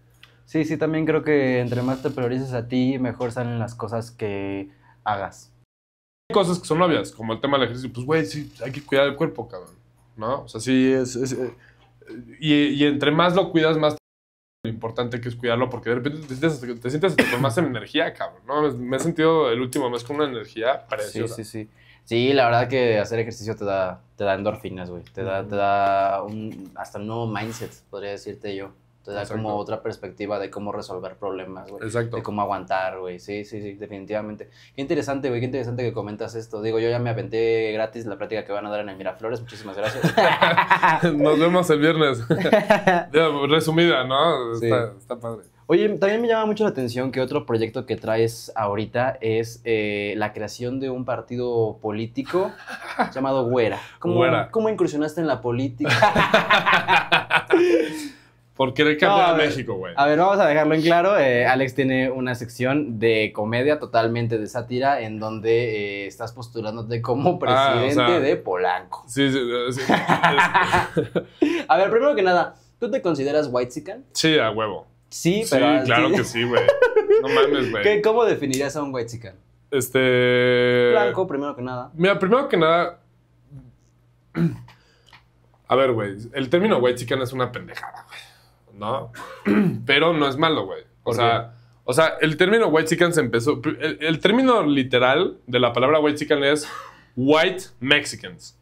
Sí, sí, también creo que entre más te priorices a ti, mejor salen las cosas que hagas. Hay cosas que son obvias, como el tema del ejercicio, pues, güey, sí, hay que cuidar el cuerpo, cabrón, ¿no? O sea, sí, es... Eh, y, y entre más lo cuidas, más lo importante que es cuidarlo, porque de repente te sientes, te sientes más energía, cabrón, ¿no? Me he sentido el último mes con una energía preciosa. Sí, sí, sí. Sí, la verdad que hacer ejercicio te da, te da endorfinas, güey. Te da, da hasta un nuevo mindset, podría decirte yo. Te da como otra perspectiva de cómo resolver problemas, güey. Exacto. De cómo aguantar, güey. Sí, sí, sí, definitivamente. Qué interesante, güey. Qué interesante que comentas esto. Digo, yo ya me aventé gratis la práctica que van a dar en el Miraflores. Muchísimas gracias. Nos vemos el viernes. Resumida, ¿no? Está, padre. Oye, también me llama mucho la atención que otro proyecto que traes ahorita es eh, la creación de un partido político llamado Güera. ¿Cómo, Güera. ¿Cómo incursionaste en la política? Por querer cambiar a, México, güey. A ver, vamos a dejarlo en claro. Eh, Alex tiene una sección de comedia totalmente de sátira en donde eh, estás postulándote como ah, presidente de Polanco. Sí, sí. a ver, primero que nada, ¿tú te consideras white -sican? Sí, a huevo. Sí, pero. Sí, claro que sí, güey. No mames, güey. ¿Cómo definirías a un white Este. Blanco, primero que nada. Mira, primero que nada. A ver, güey. El término white es una pendejada, güey. ¿no? Pero no es malo, güey. O sea, o sea, el término white chicken se empezó. El, término literal de la palabra white chicken es white Mexicans.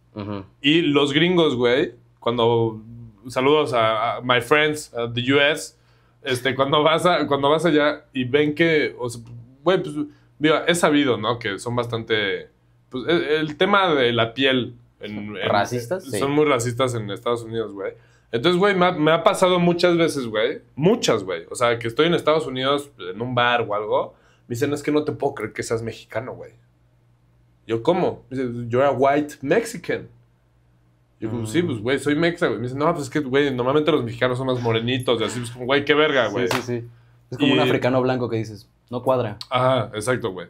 Y los gringos, güey, cuando. Saludos a, my friends, at uh, the US. Este, cuando vas, a, cuando vas allá y ven que. güey, pues. es sabido, ¿no? Que son bastante. Pues, e, el, tema de la piel. racistas. Eh, son muy racistas en Estados Unidos, güey. Entonces, güey, me ha, pasado muchas veces, güey. Muchas, güey. O sea, que estoy en Estados Unidos, en un bar o algo. Me dicen, es que no te puedo creer que seas mexicano, güey. Yo, ¿cómo? Me dicen, you're a white Mexican. Yo, pues, sí, mm. pues, güey, soy mexicano. Me dicen, no, pues es que, güey, normalmente los mexicanos son más morenitos. Y así, pues, güey, qué verga, güey. Sí, sí, sí. Es como un africano blanco que dices, no cuadra. Ajá, exacto, güey.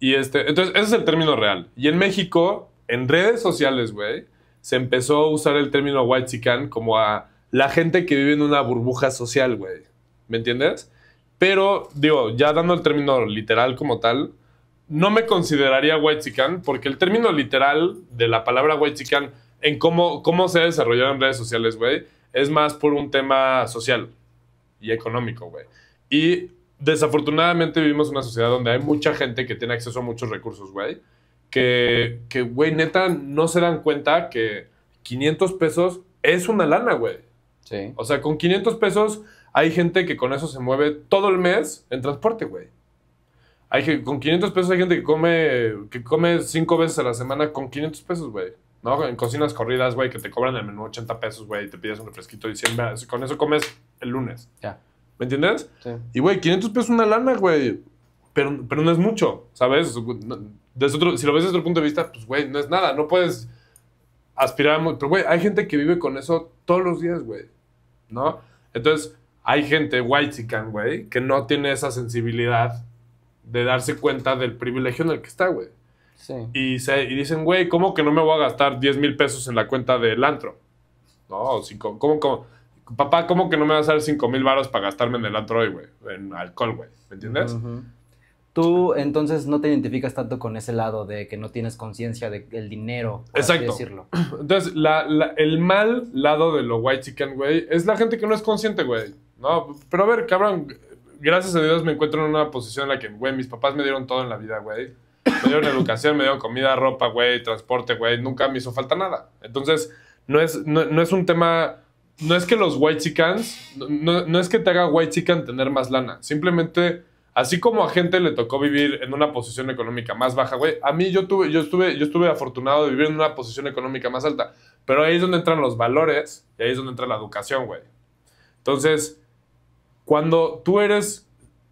Y este, entonces, ese es el término real. Y en México, en redes sociales, güey, se empezó a usar el término white chican como a la gente que vive en una burbuja social, güey. ¿Me entiendes? Pero, digo, ya dando el término literal como tal, no me consideraría white chican porque el término literal de la palabra white chican en cómo, cómo se ha desarrollado en redes sociales, güey, es más por un tema social y económico, güey. Y desafortunadamente vivimos en una sociedad donde hay mucha gente que tiene acceso a muchos recursos, güey que, que, güey, neta, no se dan cuenta que 500 pesos es una lana, güey. Sí. O sea, con 500 pesos hay gente que con eso se mueve todo el mes en transporte, güey. Hay que, con 500 pesos hay gente que come, que come cinco veces a la semana con 500 pesos, güey. ¿No? En cocinas corridas, güey, que te cobran el menú 80 pesos, güey, y te pides un refresquito y 100, con eso comes el lunes. Ya. ¿Me entiendes? Sí. Y, güey, 500 pesos es una lana, güey. Pero, pero no es mucho, ¿sabes? otro, si lo ves desde otro punto de vista, pues, güey, no es nada. No puedes aspirar a... Pero, güey, hay gente que vive con eso todos los días, güey. ¿No? Entonces, hay gente, white chican, güey, que no tiene esa sensibilidad de darse cuenta del privilegio en el que está, güey. Sí. Y, se, y dicen, güey, ¿cómo que no me voy a gastar 10 mil pesos en la cuenta del antro? No, cinco, ¿cómo, Papá, ¿cómo que no me vas a dar 5 mil varos para gastarme en el antro hoy, güey? En alcohol, güey. ¿Me entiendes? Tú entonces no te identificas tanto con ese lado de que no tienes conciencia del dinero, por Así decirlo. Entonces, el mal lado de lo white chicken, güey, es la gente que no es consciente, güey. No, pero a ver, cabrón, gracias a Dios me encuentro en una posición en la que, güey, mis papás me dieron todo en la vida, güey. Me dieron educación, me dieron comida, ropa, güey, transporte, güey. Nunca me hizo falta nada. Entonces, no es, no, es un tema... No es que los white chickens... No, no, es que te haga white chicken tener más lana. Simplemente Así como a gente le tocó vivir en una posición económica más baja, güey, a mí yo tuve, yo estuve, yo estuve afortunado de vivir en una posición económica más alta. Pero ahí es donde entran los valores y ahí es donde entra la educación, güey. Entonces, cuando tú eres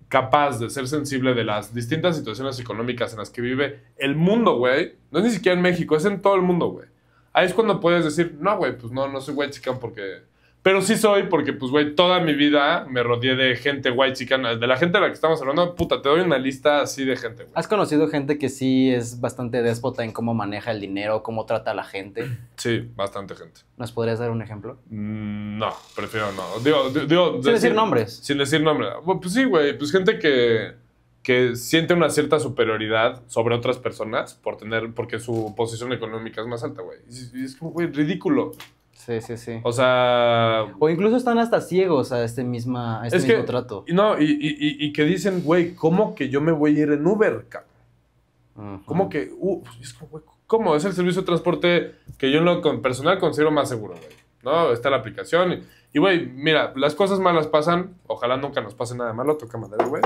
capaz de ser sensible de las distintas situaciones económicas en las que vive el mundo, güey, no es ni siquiera en México, es en todo el mundo, güey. Ahí es cuando puedes decir, no, güey, pues no, no soy güey chican porque pero sí soy porque, pues, güey, toda mi vida me rodeé de gente guay chicana. De la gente a la que estamos hablando, puta, te doy una lista así de gente, güey. ¿Has conocido gente que sí es bastante déspota en cómo maneja el dinero, cómo trata a la gente? Sí, bastante gente. ¿Nos podrías dar un ejemplo? Mm, no, prefiero no. Digo, sin decir, nombres. Sin decir nombres. pues sí, güey, pues gente que, siente una cierta superioridad sobre otras personas por tener, porque su posición económica es más alta, güey. es como, güey, ridículo. Sí, sí, sí. O sea. O incluso están hasta ciegos a este, misma, este mismo que, trato. No, y, y, y que dicen, güey, ¿cómo que yo me voy a ir en Uber, cabrón? ¿Cómo que? Uh, pues, es como, ¿Cómo? Es el servicio de transporte que yo en lo personal considero más seguro, güey. ¿No? Está la aplicación. Y, güey, mira, las cosas malas pasan. Ojalá nunca nos pase nada malo, toca madera, güey.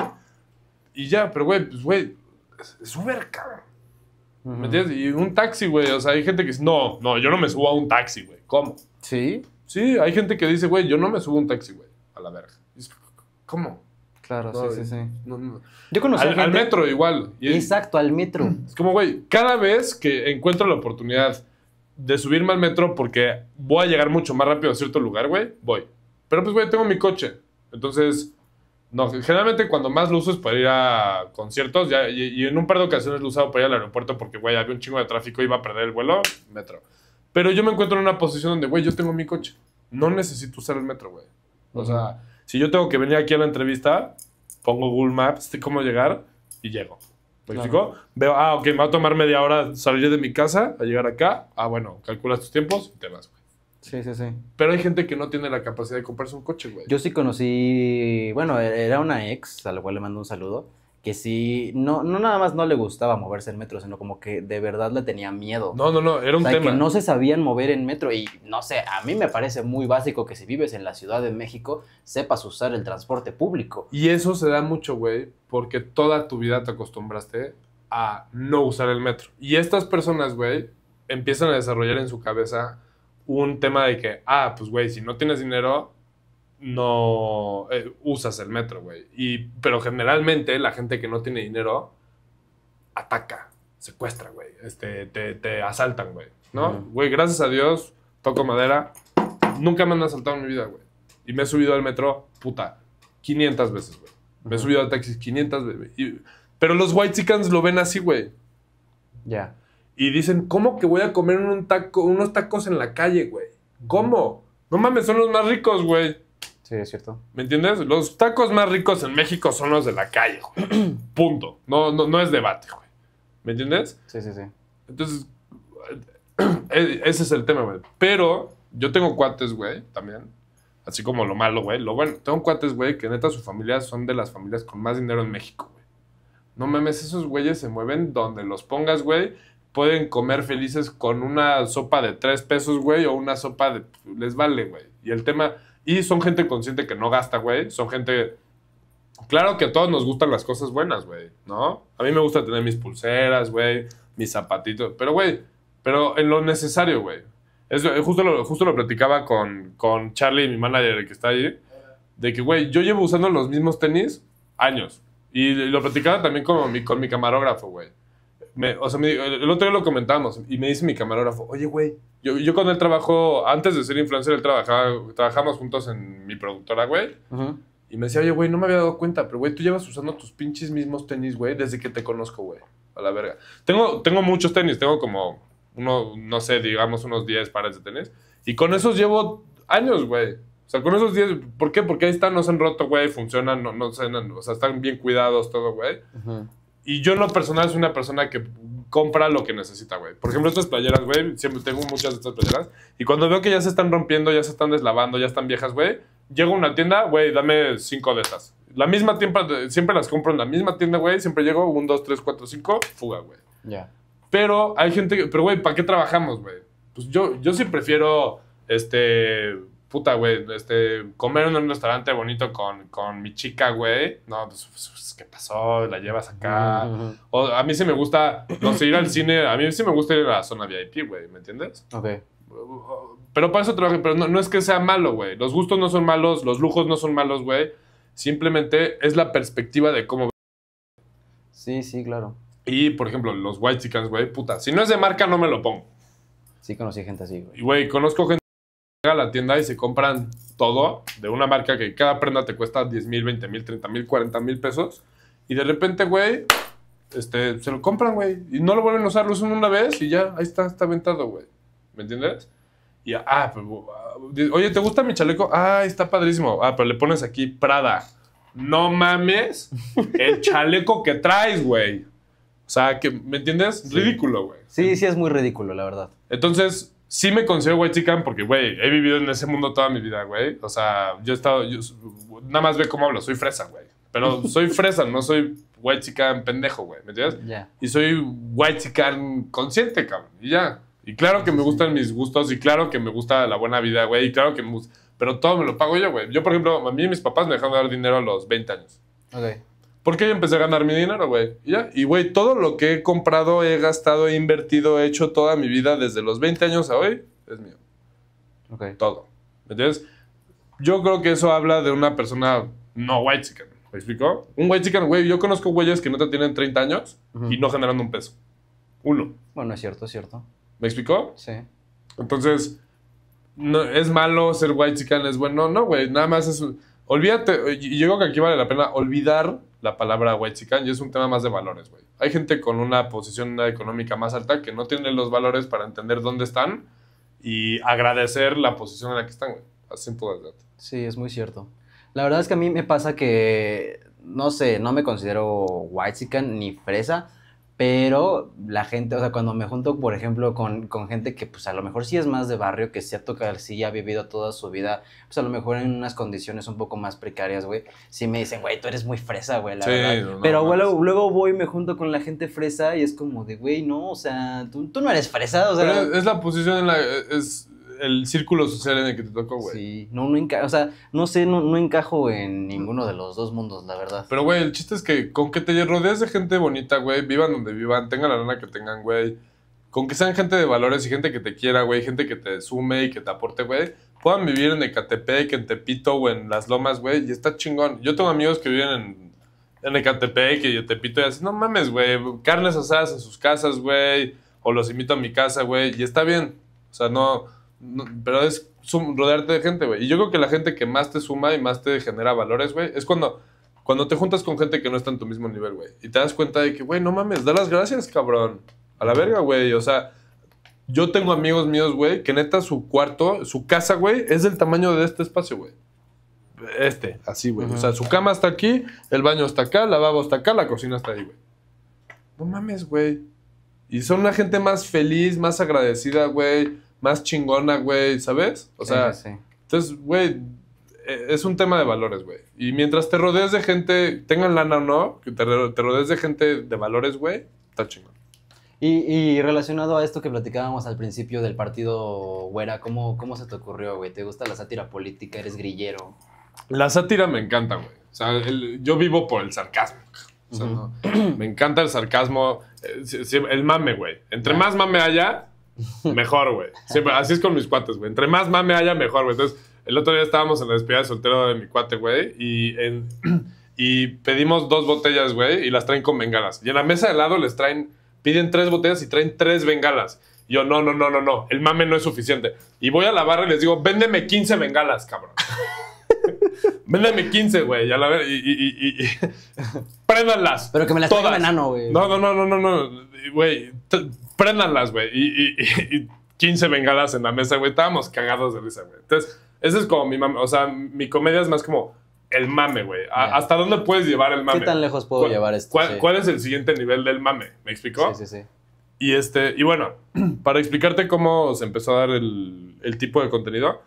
Y ya, pero, güey, pues, güey, es Uber, cabrón. ¿Me entiendes? Y un taxi, güey. O sea, hay gente que dice, no, no, yo no me subo a un taxi, güey. ¿Cómo? Sí. Sí, hay gente que dice, güey, yo no me subo a un taxi, güey. A la verga. ¿Cómo? Claro, sí, sí, sí, Yo conozco al, gente... al, metro igual. Exacto, al metro. Es como, güey, cada vez que encuentro la oportunidad de subirme al metro porque voy a llegar mucho más rápido a cierto lugar, güey, voy. Pero pues, güey, tengo mi coche. Entonces, no, generalmente cuando más luces uso es para ir a conciertos. Ya, y, en un par de ocasiones lo he usado para ir al aeropuerto porque, güey, había un chingo de tráfico, iba a perder el vuelo, metro. Pero yo me encuentro en una posición donde, güey, yo tengo mi coche. No necesito usar el metro, güey. O sea, si yo tengo que venir aquí a la entrevista, pongo Google Maps, sé cómo llegar y llego. ¿Me Veo, ah, ok, me va a tomar media hora salir de mi casa a llegar acá. Ah, bueno, calculas tus tiempos y te vas, güey. Sí, sí, sí. Pero hay gente que no tiene la capacidad de comprarse un coche, güey. Yo sí conocí, bueno, era una ex, a la cual le mando un saludo, que sí, no, no nada más no le gustaba moverse en metro, sino como que de verdad le tenía miedo. No, no, no, era un tema. que no se sabían mover en metro y no sé, a mí me parece muy básico que si vives en la Ciudad de México sepas usar el transporte público. Y eso se da mucho, güey, porque toda tu vida te acostumbraste a no usar el metro. Y estas personas, güey, empiezan a desarrollar en su cabeza un tema de que, ah, pues güey, si no tienes dinero, no eh, usas el metro, güey. pero generalmente la gente que no tiene dinero ataca, secuestra, güey. Este, te, asaltan, güey. ¿No? Güey, gracias a Dios, toco madera. Nunca me han asaltado en mi vida, güey. Y me he subido al metro, puta, 500 veces, güey. Me he subido al taxi 500 veces. pero los white chickens lo ven así, güey. Ya. Y dicen, ¿cómo que voy a comer unos tacos en la calle, güey? ¿Cómo? No mames, son los más ricos, güey. Sí, es cierto. ¿Me entiendes? Los tacos más ricos en México son los de la calle, güey. Punto. No, no, no es debate, güey. ¿Me entiendes? Sí, sí, sí. Entonces, e, ese es el tema, güey. Pero yo tengo cuates, güey, también. Así como lo malo, güey. Lo bueno, tengo cuates, güey, que neta su familia son de las familias con más dinero en México, güey. No mames, esos güeyes se mueven donde los pongas, güey pueden comer felices con una sopa de tres pesos, güey, o una sopa de... les vale, güey. Y el tema... Y son gente consciente que no gasta, güey. Son gente... Claro que a todos nos gustan las cosas buenas, güey, ¿no? A mí me gusta tener mis pulseras, güey, mis zapatitos, pero, güey, pero en lo necesario, güey. Eh, justo lo, justo lo platicaba con, con Charlie, mi manager, que está ahí, de que, güey, yo llevo usando los mismos tenis años. Y lo platicaba también con mi, con mi camarógrafo, güey o sea, el otro día lo comentamos y me dice mi camarógrafo, oye, güey, yo, yo con él trabajo, antes de ser influencer, él trabajaba, trabajamos juntos en mi productora, güey. Y me decía, oye, güey, no me había dado cuenta, pero, güey, tú llevas usando tus pinches mismos tenis, güey, desde que te conozco, güey. A la verga. Tengo, tengo muchos tenis, tengo como, uno, no sé, digamos unos 10 pares de tenis. Y con esos llevo años, güey. O sea, con esos 10, ¿por qué? Porque ahí están, no se han roto, güey, funcionan, no, no se han, o sea, están bien cuidados, todo, güey. Y yo en lo personal soy una persona que compra lo que necesita, güey. Por ejemplo, estas playeras, güey, siempre tengo muchas de estas playeras. Y cuando veo que ya se están rompiendo, ya se están deslavando, ya están viejas, güey, llego a una tienda, güey, dame cinco de estas. La misma tienda, siempre las compro en la misma tienda, güey. Siempre llego, un, dos, tres, cuatro, cinco, fuga, güey. Ya. Pero hay gente pero güey, ¿para qué trabajamos, güey? Pues yo, yo sí prefiero, este puta, güey, este, comer en un restaurante bonito con, mi chica, güey, no, pues, pues, pues, ¿qué pasó? La llevas acá. o, a mí sí me gusta, no sé, ir al cine, a mí sí me gusta ir a la zona VIP, güey, ¿me entiendes? Ok. Pero para eso trabajo, pero no, no es que sea malo, güey. Los gustos no son malos, los lujos no son malos, güey. Simplemente es la perspectiva de cómo. Sí, sí, claro. Y, por ejemplo, los White Chickens, güey, puta. Si no es de marca, no me lo pongo. Sí, conocí gente así, güey. Güey, conozco gente a la tienda y se compran todo de una marca que cada prenda te cuesta 10 mil, 20 mil, 30 mil, 40 mil pesos. Y de repente, güey, este, se lo compran, güey. Y no lo vuelven a usar, lo usan una vez y ya, ahí está, está aventado, güey. ¿Me entiendes? Y, ah, pero, pues, ah, oye, ¿te gusta mi chaleco? Ah, está padrísimo. Ah, pero le pones aquí Prada. No mames el chaleco que traes, güey. O sea, que, ¿me entiendes? Ridículo, güey. Sí, sí, es muy ridículo, la verdad. Entonces, sí me considero white chican porque, güey, he vivido en ese mundo toda mi vida, güey. O sea, yo he estado. Yo, nada más ve cómo hablo, soy fresa, güey. Pero soy fresa, no soy white chican pendejo, güey. ¿Me entiendes? Ya Y soy white chican consciente, cabrón. Y ya. Y claro que me gustan mis gustos, y claro que me gusta la buena vida, güey. Y claro que me gusta. Pero todo me lo pago yo, güey. Yo, por ejemplo, a mí mis papás me dejaron dar dinero a los 20 años. Ok. Porque empecé a ganar mi dinero, güey. Y güey, todo lo que he comprado, he gastado, he invertido, he hecho toda mi vida, desde los 20 años a hoy, es mío. Ok. Todo. ¿Me entiendes? Yo creo que eso habla de una persona no white chicken. ¿Me explicó? Un white chicken, güey. Yo conozco güeyes que no te tienen 30 años y no generan un peso. Uno. Bueno, es cierto, es cierto. ¿Me explicó? Sí. Entonces, no, ¿es malo ser white chicken? ¿Es bueno? No, güey. Nada más es. Olvídate. Y Yo creo que aquí vale la pena olvidar la palabra whitezican y es un tema más de valores, güey. Hay gente con una posición económica más alta que no tiene los valores para entender dónde están y agradecer la posición en la que están, Así en todas Sí, es muy cierto. La verdad es que a mí me pasa que, no sé, no me considero White whitezican ni fresa, pero la gente, o sea, cuando me junto, por ejemplo, con, gente que pues a lo mejor sí es más de barrio, que sí ha tocado, sí ha vivido toda su vida, pues a lo mejor en unas condiciones un poco más precarias, güey, sí me dicen, güey, tú eres muy fresa, güey, la verdad. pero luego voy y me junto con la gente fresa y es como de, güey, no, o sea, tú, no eres fresa, o sea... es la posición en la... Es, el círculo social en el que te tocó, güey. Sí, no, no encajo, o sea, no sé, no, encajo en ninguno de los dos mundos, la verdad. Pero, güey, el chiste es que con que te rodees de gente bonita, güey, vivan donde vivan, tengan la lana que tengan, güey, con que sean gente de valores y gente que te quiera, güey, gente que te sume y que te aporte, güey, puedan vivir en Ecatepec, en Tepito o en Las Lomas, güey, y está chingón. Yo tengo amigos que viven en, en Ecatepec y en Tepito y así, no mames, güey, carnes asadas en sus casas, güey, o los invito a mi casa, güey, y está bien. O sea, no pero es rodearte de gente, güey. Y yo creo que la gente que más te suma y más te genera valores, güey, es cuando, cuando te juntas con gente que no está en tu mismo nivel, güey. Y te das cuenta de que, güey, no mames, da las gracias, cabrón. A la verga, güey. O sea, yo tengo amigos míos, güey, que neta su cuarto, su casa, güey, es del tamaño de este espacio, güey. Este, así, güey. O sea, su cama está aquí, el baño está acá, el lavabo está acá, la cocina está ahí, güey. No mames, güey. Y son la gente más feliz, más agradecida, güey más chingona, güey, ¿sabes? O sea, sí, entonces, güey, e, es un tema de valores, güey. Y mientras te rodees de gente, tengan lana o no, que te, rodees de gente de valores, güey, está chingón. Y, relacionado a esto que platicábamos al principio del partido Güera, ¿cómo, cómo se te ocurrió, güey? ¿Te gusta la sátira política? ¿Eres grillero? La sátira me encanta, güey. O sea, yo vivo por el sarcasmo. O sea, no, me encanta el sarcasmo, eh, el mame, güey. Entre más mame haya, Mejor, güey. Siempre, pues, así es con mis cuates, güey. Entre más mame haya, mejor, güey. Entonces, el otro día estábamos en la despedida de soltero de mi cuate, güey, y, y pedimos dos botellas, güey, y las traen con bengalas. Y en la mesa de lado les traen, piden tres botellas y traen tres bengalas. yo, no, no, no, no, no, el mame no es suficiente. Y voy a la barra y les digo, véndeme 15 bengalas, cabrón. Véndeme 15, güey, Y a la ver, y, Pero que me las todas. enano, güey. no, no, no, no, no, güey, Prendanlas, güey. Y, y, 15 bengalas en la mesa, güey. Estábamos cagados de risa, güey. Entonces, ese es como mi mame. O sea, mi comedia es más como el mame, güey. ¿Hasta dónde puedes llevar el mame? ¿Qué tan lejos puedo llevar esto? ¿cuál, es el siguiente nivel del mame? ¿Me explicó? Sí, sí, sí. Y, este, y bueno, para explicarte cómo se empezó a dar el, el tipo de contenido,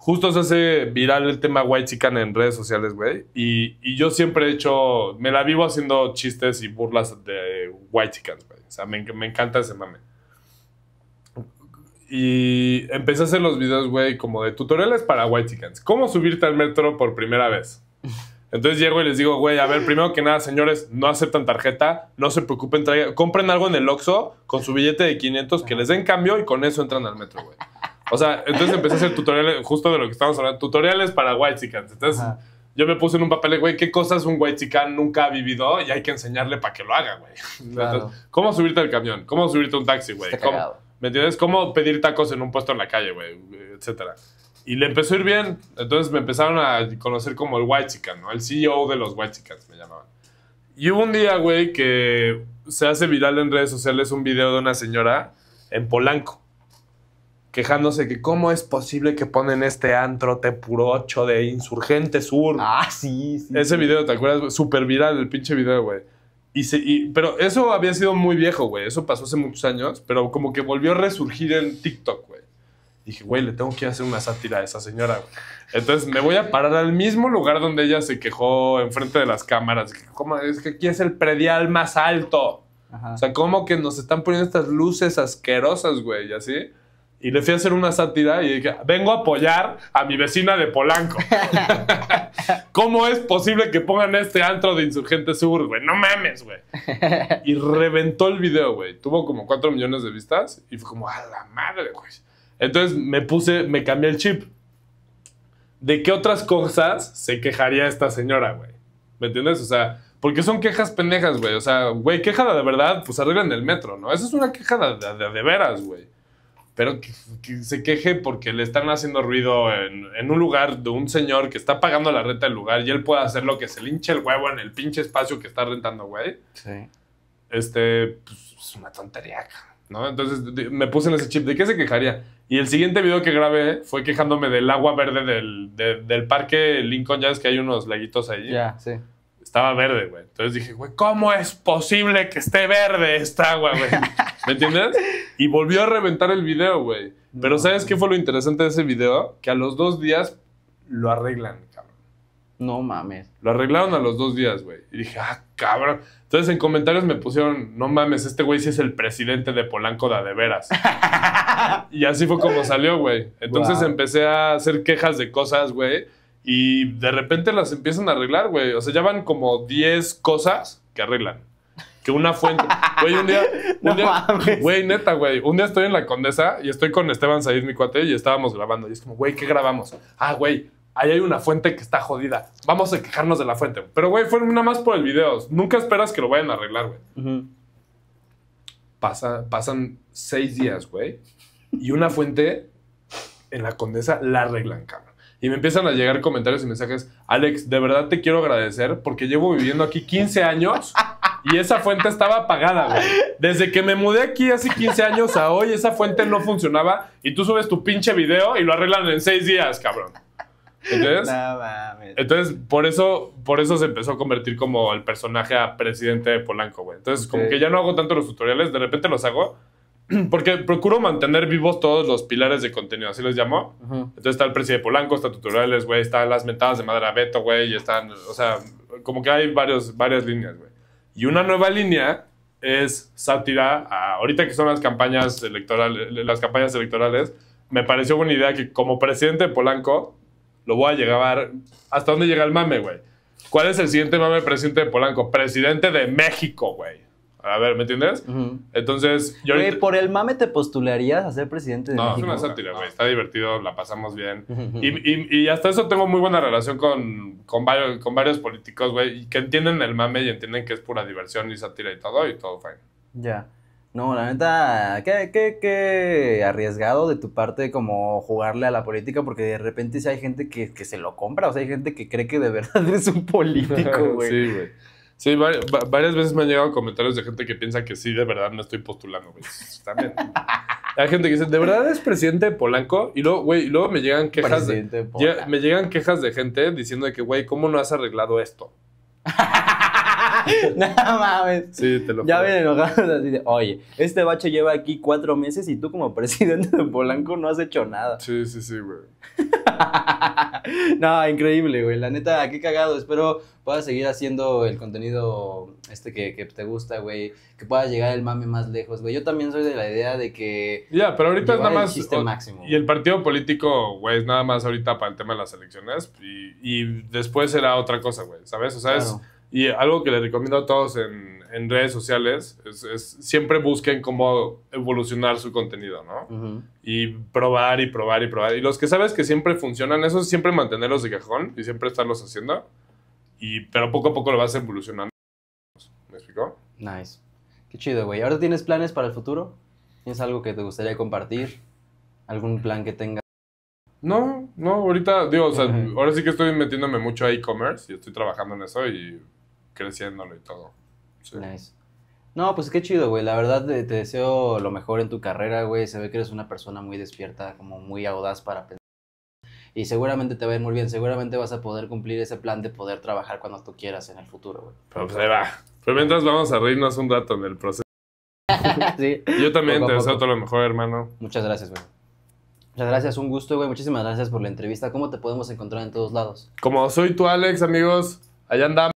justo se hace viral el tema White Chican en redes sociales, güey. Y, yo siempre he hecho, me la vivo haciendo chistes y burlas de White Chicans, güey. O sea, me, encanta ese mame. Y empecé a hacer los videos, güey, como de tutoriales para White Chicans. ¿Cómo subirte al metro por primera vez? Entonces llego y les digo, güey, a ver, primero que nada, señores, no aceptan tarjeta, no se preocupen, compren algo en el Oxxo con su billete de 500 que les den cambio y con eso entran al metro, güey. O sea, entonces empecé a hacer tutoriales, justo de lo que estamos hablando, tutoriales para white chickens. Entonces, yo me puse en un papel güey, ¿qué cosas un white chican nunca ha vivido y hay que enseñarle para que lo haga, güey? ¿Cómo subirte al camión? ¿Cómo subirte a un taxi, güey? ¿Me entiendes? ¿Cómo pedir tacos en un puesto en la calle, güey? Etcétera. Y le empezó a ir bien. Entonces me empezaron a conocer como el white chican, ¿no? El CEO de los white chicans, me llamaban. Y hubo un día, güey, que se hace viral en redes sociales un video de una señora en Polanco quejándose que cómo es posible que ponen este antro tepurocho de Insurgente Sur. Ah, sí, sí. Ese video, ¿te acuerdas? Súper viral el pinche video, güey. Y, se, y pero eso había sido muy viejo, güey. Eso pasó hace muchos años, pero como que volvió a resurgir en TikTok, güey. Dije, güey, le tengo que hacer una sátira a esa señora, güey. Entonces me voy a parar al mismo lugar donde ella se quejó enfrente de las cámaras. ¿Cómo? Es que aquí es el predial más alto. O sea, como que nos están poniendo estas luces asquerosas, güey, y así y le fui a hacer una sátira y dije, vengo a apoyar a mi vecina de Polanco. ¿Cómo es posible que pongan este antro de Insurgente Sur, güey? No mames, güey. Y reventó el video, güey. Tuvo como 4 millones de vistas y fue como, a la madre, güey. Entonces me puse, me cambié el chip. ¿De qué otras cosas se quejaría esta señora, güey? ¿Me entiendes? O sea, porque son quejas pendejas, güey. O sea, güey, quejada de verdad, pues en el metro, ¿no? Esa es una quejada de, de veras, güey pero que, se queje porque le están haciendo ruido en, un lugar de un señor que está pagando la renta del lugar y él puede hacer lo que se le hinche el huevo en el pinche espacio que está rentando, güey. Sí. Este, pues, es una tontería, ¿no? Entonces me puse en ese chip, ¿de qué se quejaría? Y el siguiente video que grabé fue quejándome del agua verde del, del parque Lincoln, ya es que hay unos laguitos ahí. Ya, sí estaba verde, güey. Entonces dije, güey, ¿cómo es posible que esté verde esta agua, güey? ¿Me entiendes? Y volvió a reventar el video, güey. Pero ¿sabes qué fue lo interesante de ese video? Que a los dos días lo arreglan, cabrón. No mames. Lo arreglaron a los dos días, güey. Y dije, ah, cabrón. Entonces en comentarios me pusieron, no mames, este güey sí es el presidente de Polanco de de veras. y así fue como salió, güey. Entonces empecé a hacer quejas de cosas, güey y de repente las empiezan a arreglar, güey. O sea, ya van como 10 cosas que arreglan. Que una fuente. Güey, un día. Un güey, neta, güey. Un día estoy en la condesa y estoy con Esteban Said, mi cuate, y estábamos grabando. Y es como, güey, ¿qué grabamos? Ah, güey, ahí hay una fuente que está jodida. Vamos a quejarnos de la fuente. Pero, güey, fue nada más por el video. Nunca esperas que lo vayan a arreglar, güey. Pasa, pasan seis días, güey. Y una fuente en la condesa la arreglan, cabrón. Y me empiezan a llegar comentarios y mensajes, Alex, de verdad te quiero agradecer porque llevo viviendo aquí 15 años y esa fuente estaba apagada, güey. Desde que me mudé aquí hace 15 años a hoy, esa fuente no funcionaba y tú subes tu pinche video y lo arreglan en 6 días, cabrón. Entonces, entonces por eso, por eso se empezó a convertir como el personaje a presidente de Polanco, güey. Entonces, como que ya no hago tanto los tutoriales, de repente los hago, porque procuro mantener vivos todos los pilares de contenido, así les llamo. Entonces está el presidente Polanco, está tutoriales, güey, están las mentadas de madera Beto, güey, están, o sea, como que hay varios, varias líneas, güey. Y una nueva línea es sátira, ahorita que son las campañas electorales, eh, las campañas electorales, me pareció buena idea que como presidente Polanco lo voy a llegar hasta dónde llega el mame, güey. ¿Cuál es el siguiente mame presidente de Polanco? Presidente de México, güey. A ver, ¿me entiendes? Entonces, yo... ¿por el mame te postularías a ser presidente de no, México? No, es una sátira, güey. Está divertido, la pasamos bien. y, hasta eso tengo muy buena relación con, con, varios, políticos, güey, que entienden el mame y entienden que es pura diversión y sátira y todo, y todo fine. Ya. No, la neta, qué, qué, qué arriesgado de tu parte como jugarle a la política, porque de repente si hay gente que, que se lo compra, o sea, hay gente que cree que de verdad eres un político, güey. sí, güey. Sí, varias veces me han llegado comentarios de gente que piensa que sí, de verdad no estoy postulando, güey. Hay gente que dice, ¿de verdad es presidente Polanco? Y luego, güey, luego me llegan quejas de, me llegan quejas de gente diciendo que, güey, ¿cómo no has arreglado esto? no mames. Sí, te lo Ya vienen enojados así de, oye, este bache lleva aquí cuatro meses y tú como presidente de Polanco no has hecho nada. Sí, sí, sí, güey. no, increíble, güey. La neta, qué cagado. Espero puedas seguir haciendo el contenido este que, te gusta, güey. Que puedas llegar el mame más lejos, güey. Yo también soy de la idea de que. Ya, pero ahorita es nada más. y el partido político, güey, es nada más ahorita para el tema de las elecciones. Y, después será otra cosa, güey, ¿sabes? O sea, es y algo que les recomiendo a todos en, redes sociales es, siempre busquen cómo evolucionar su contenido, ¿no? Y probar y probar y probar. Y los que sabes que siempre funcionan, eso es siempre mantenerlos de cajón y siempre estarlos haciendo. Y, pero poco a poco lo vas evolucionando. ¿Me explicó? Nice. Qué chido, güey. ¿Ahora tienes planes para el futuro? ¿Tienes algo que te gustaría compartir? ¿Algún plan que tengas? No, no, ahorita, digo, o sea, ahora sí que estoy metiéndome mucho a e-commerce y estoy trabajando en eso y creciéndolo y todo. Nice. No, pues qué chido, güey. La verdad eh, te, deseo lo mejor en tu carrera, güey. Se ve que eres una persona muy despierta, como muy audaz para pensar. Y seguramente te va a ir muy bien. Seguramente vas a poder cumplir ese plan de poder trabajar cuando tú quieras en el futuro, güey. Pues va. Pero pues, mientras vamos a reírnos un rato en el proceso. sí. Yo también te deseo todo lo mejor, hermano. Muchas gracias, güey. Muchas gracias, un gusto, güey. Muchísimas gracias por la entrevista. ¿Cómo te podemos encontrar en todos lados? Como soy tú, Alex, amigos. Allá andamos.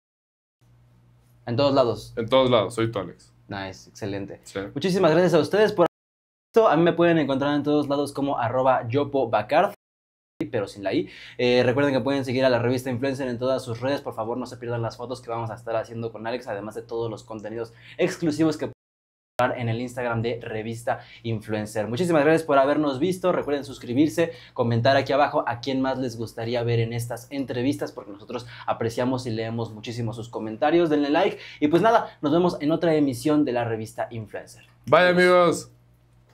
En todos lados. En todos lados, soy tu Alex. Nice, excelente. Muchísimas gracias a ustedes por esto. A mí me pueden encontrar en todos lados como arroba pero sin la I. Eh, recuerden que pueden seguir a la revista Influencer en todas sus redes. Por favor, no se pierdan las fotos que vamos a estar haciendo con Alex, además de todos los contenidos exclusivos que en el Instagram de Revista Influencer. Muchísimas gracias por habernos visto. Recuerden suscribirse, comentar aquí abajo a quién más les gustaría ver en estas entrevistas, porque nosotros apreciamos y leemos muchísimo sus comentarios. Denle like y pues nada, nos vemos en otra emisión de la Revista Influencer. Bye amigos.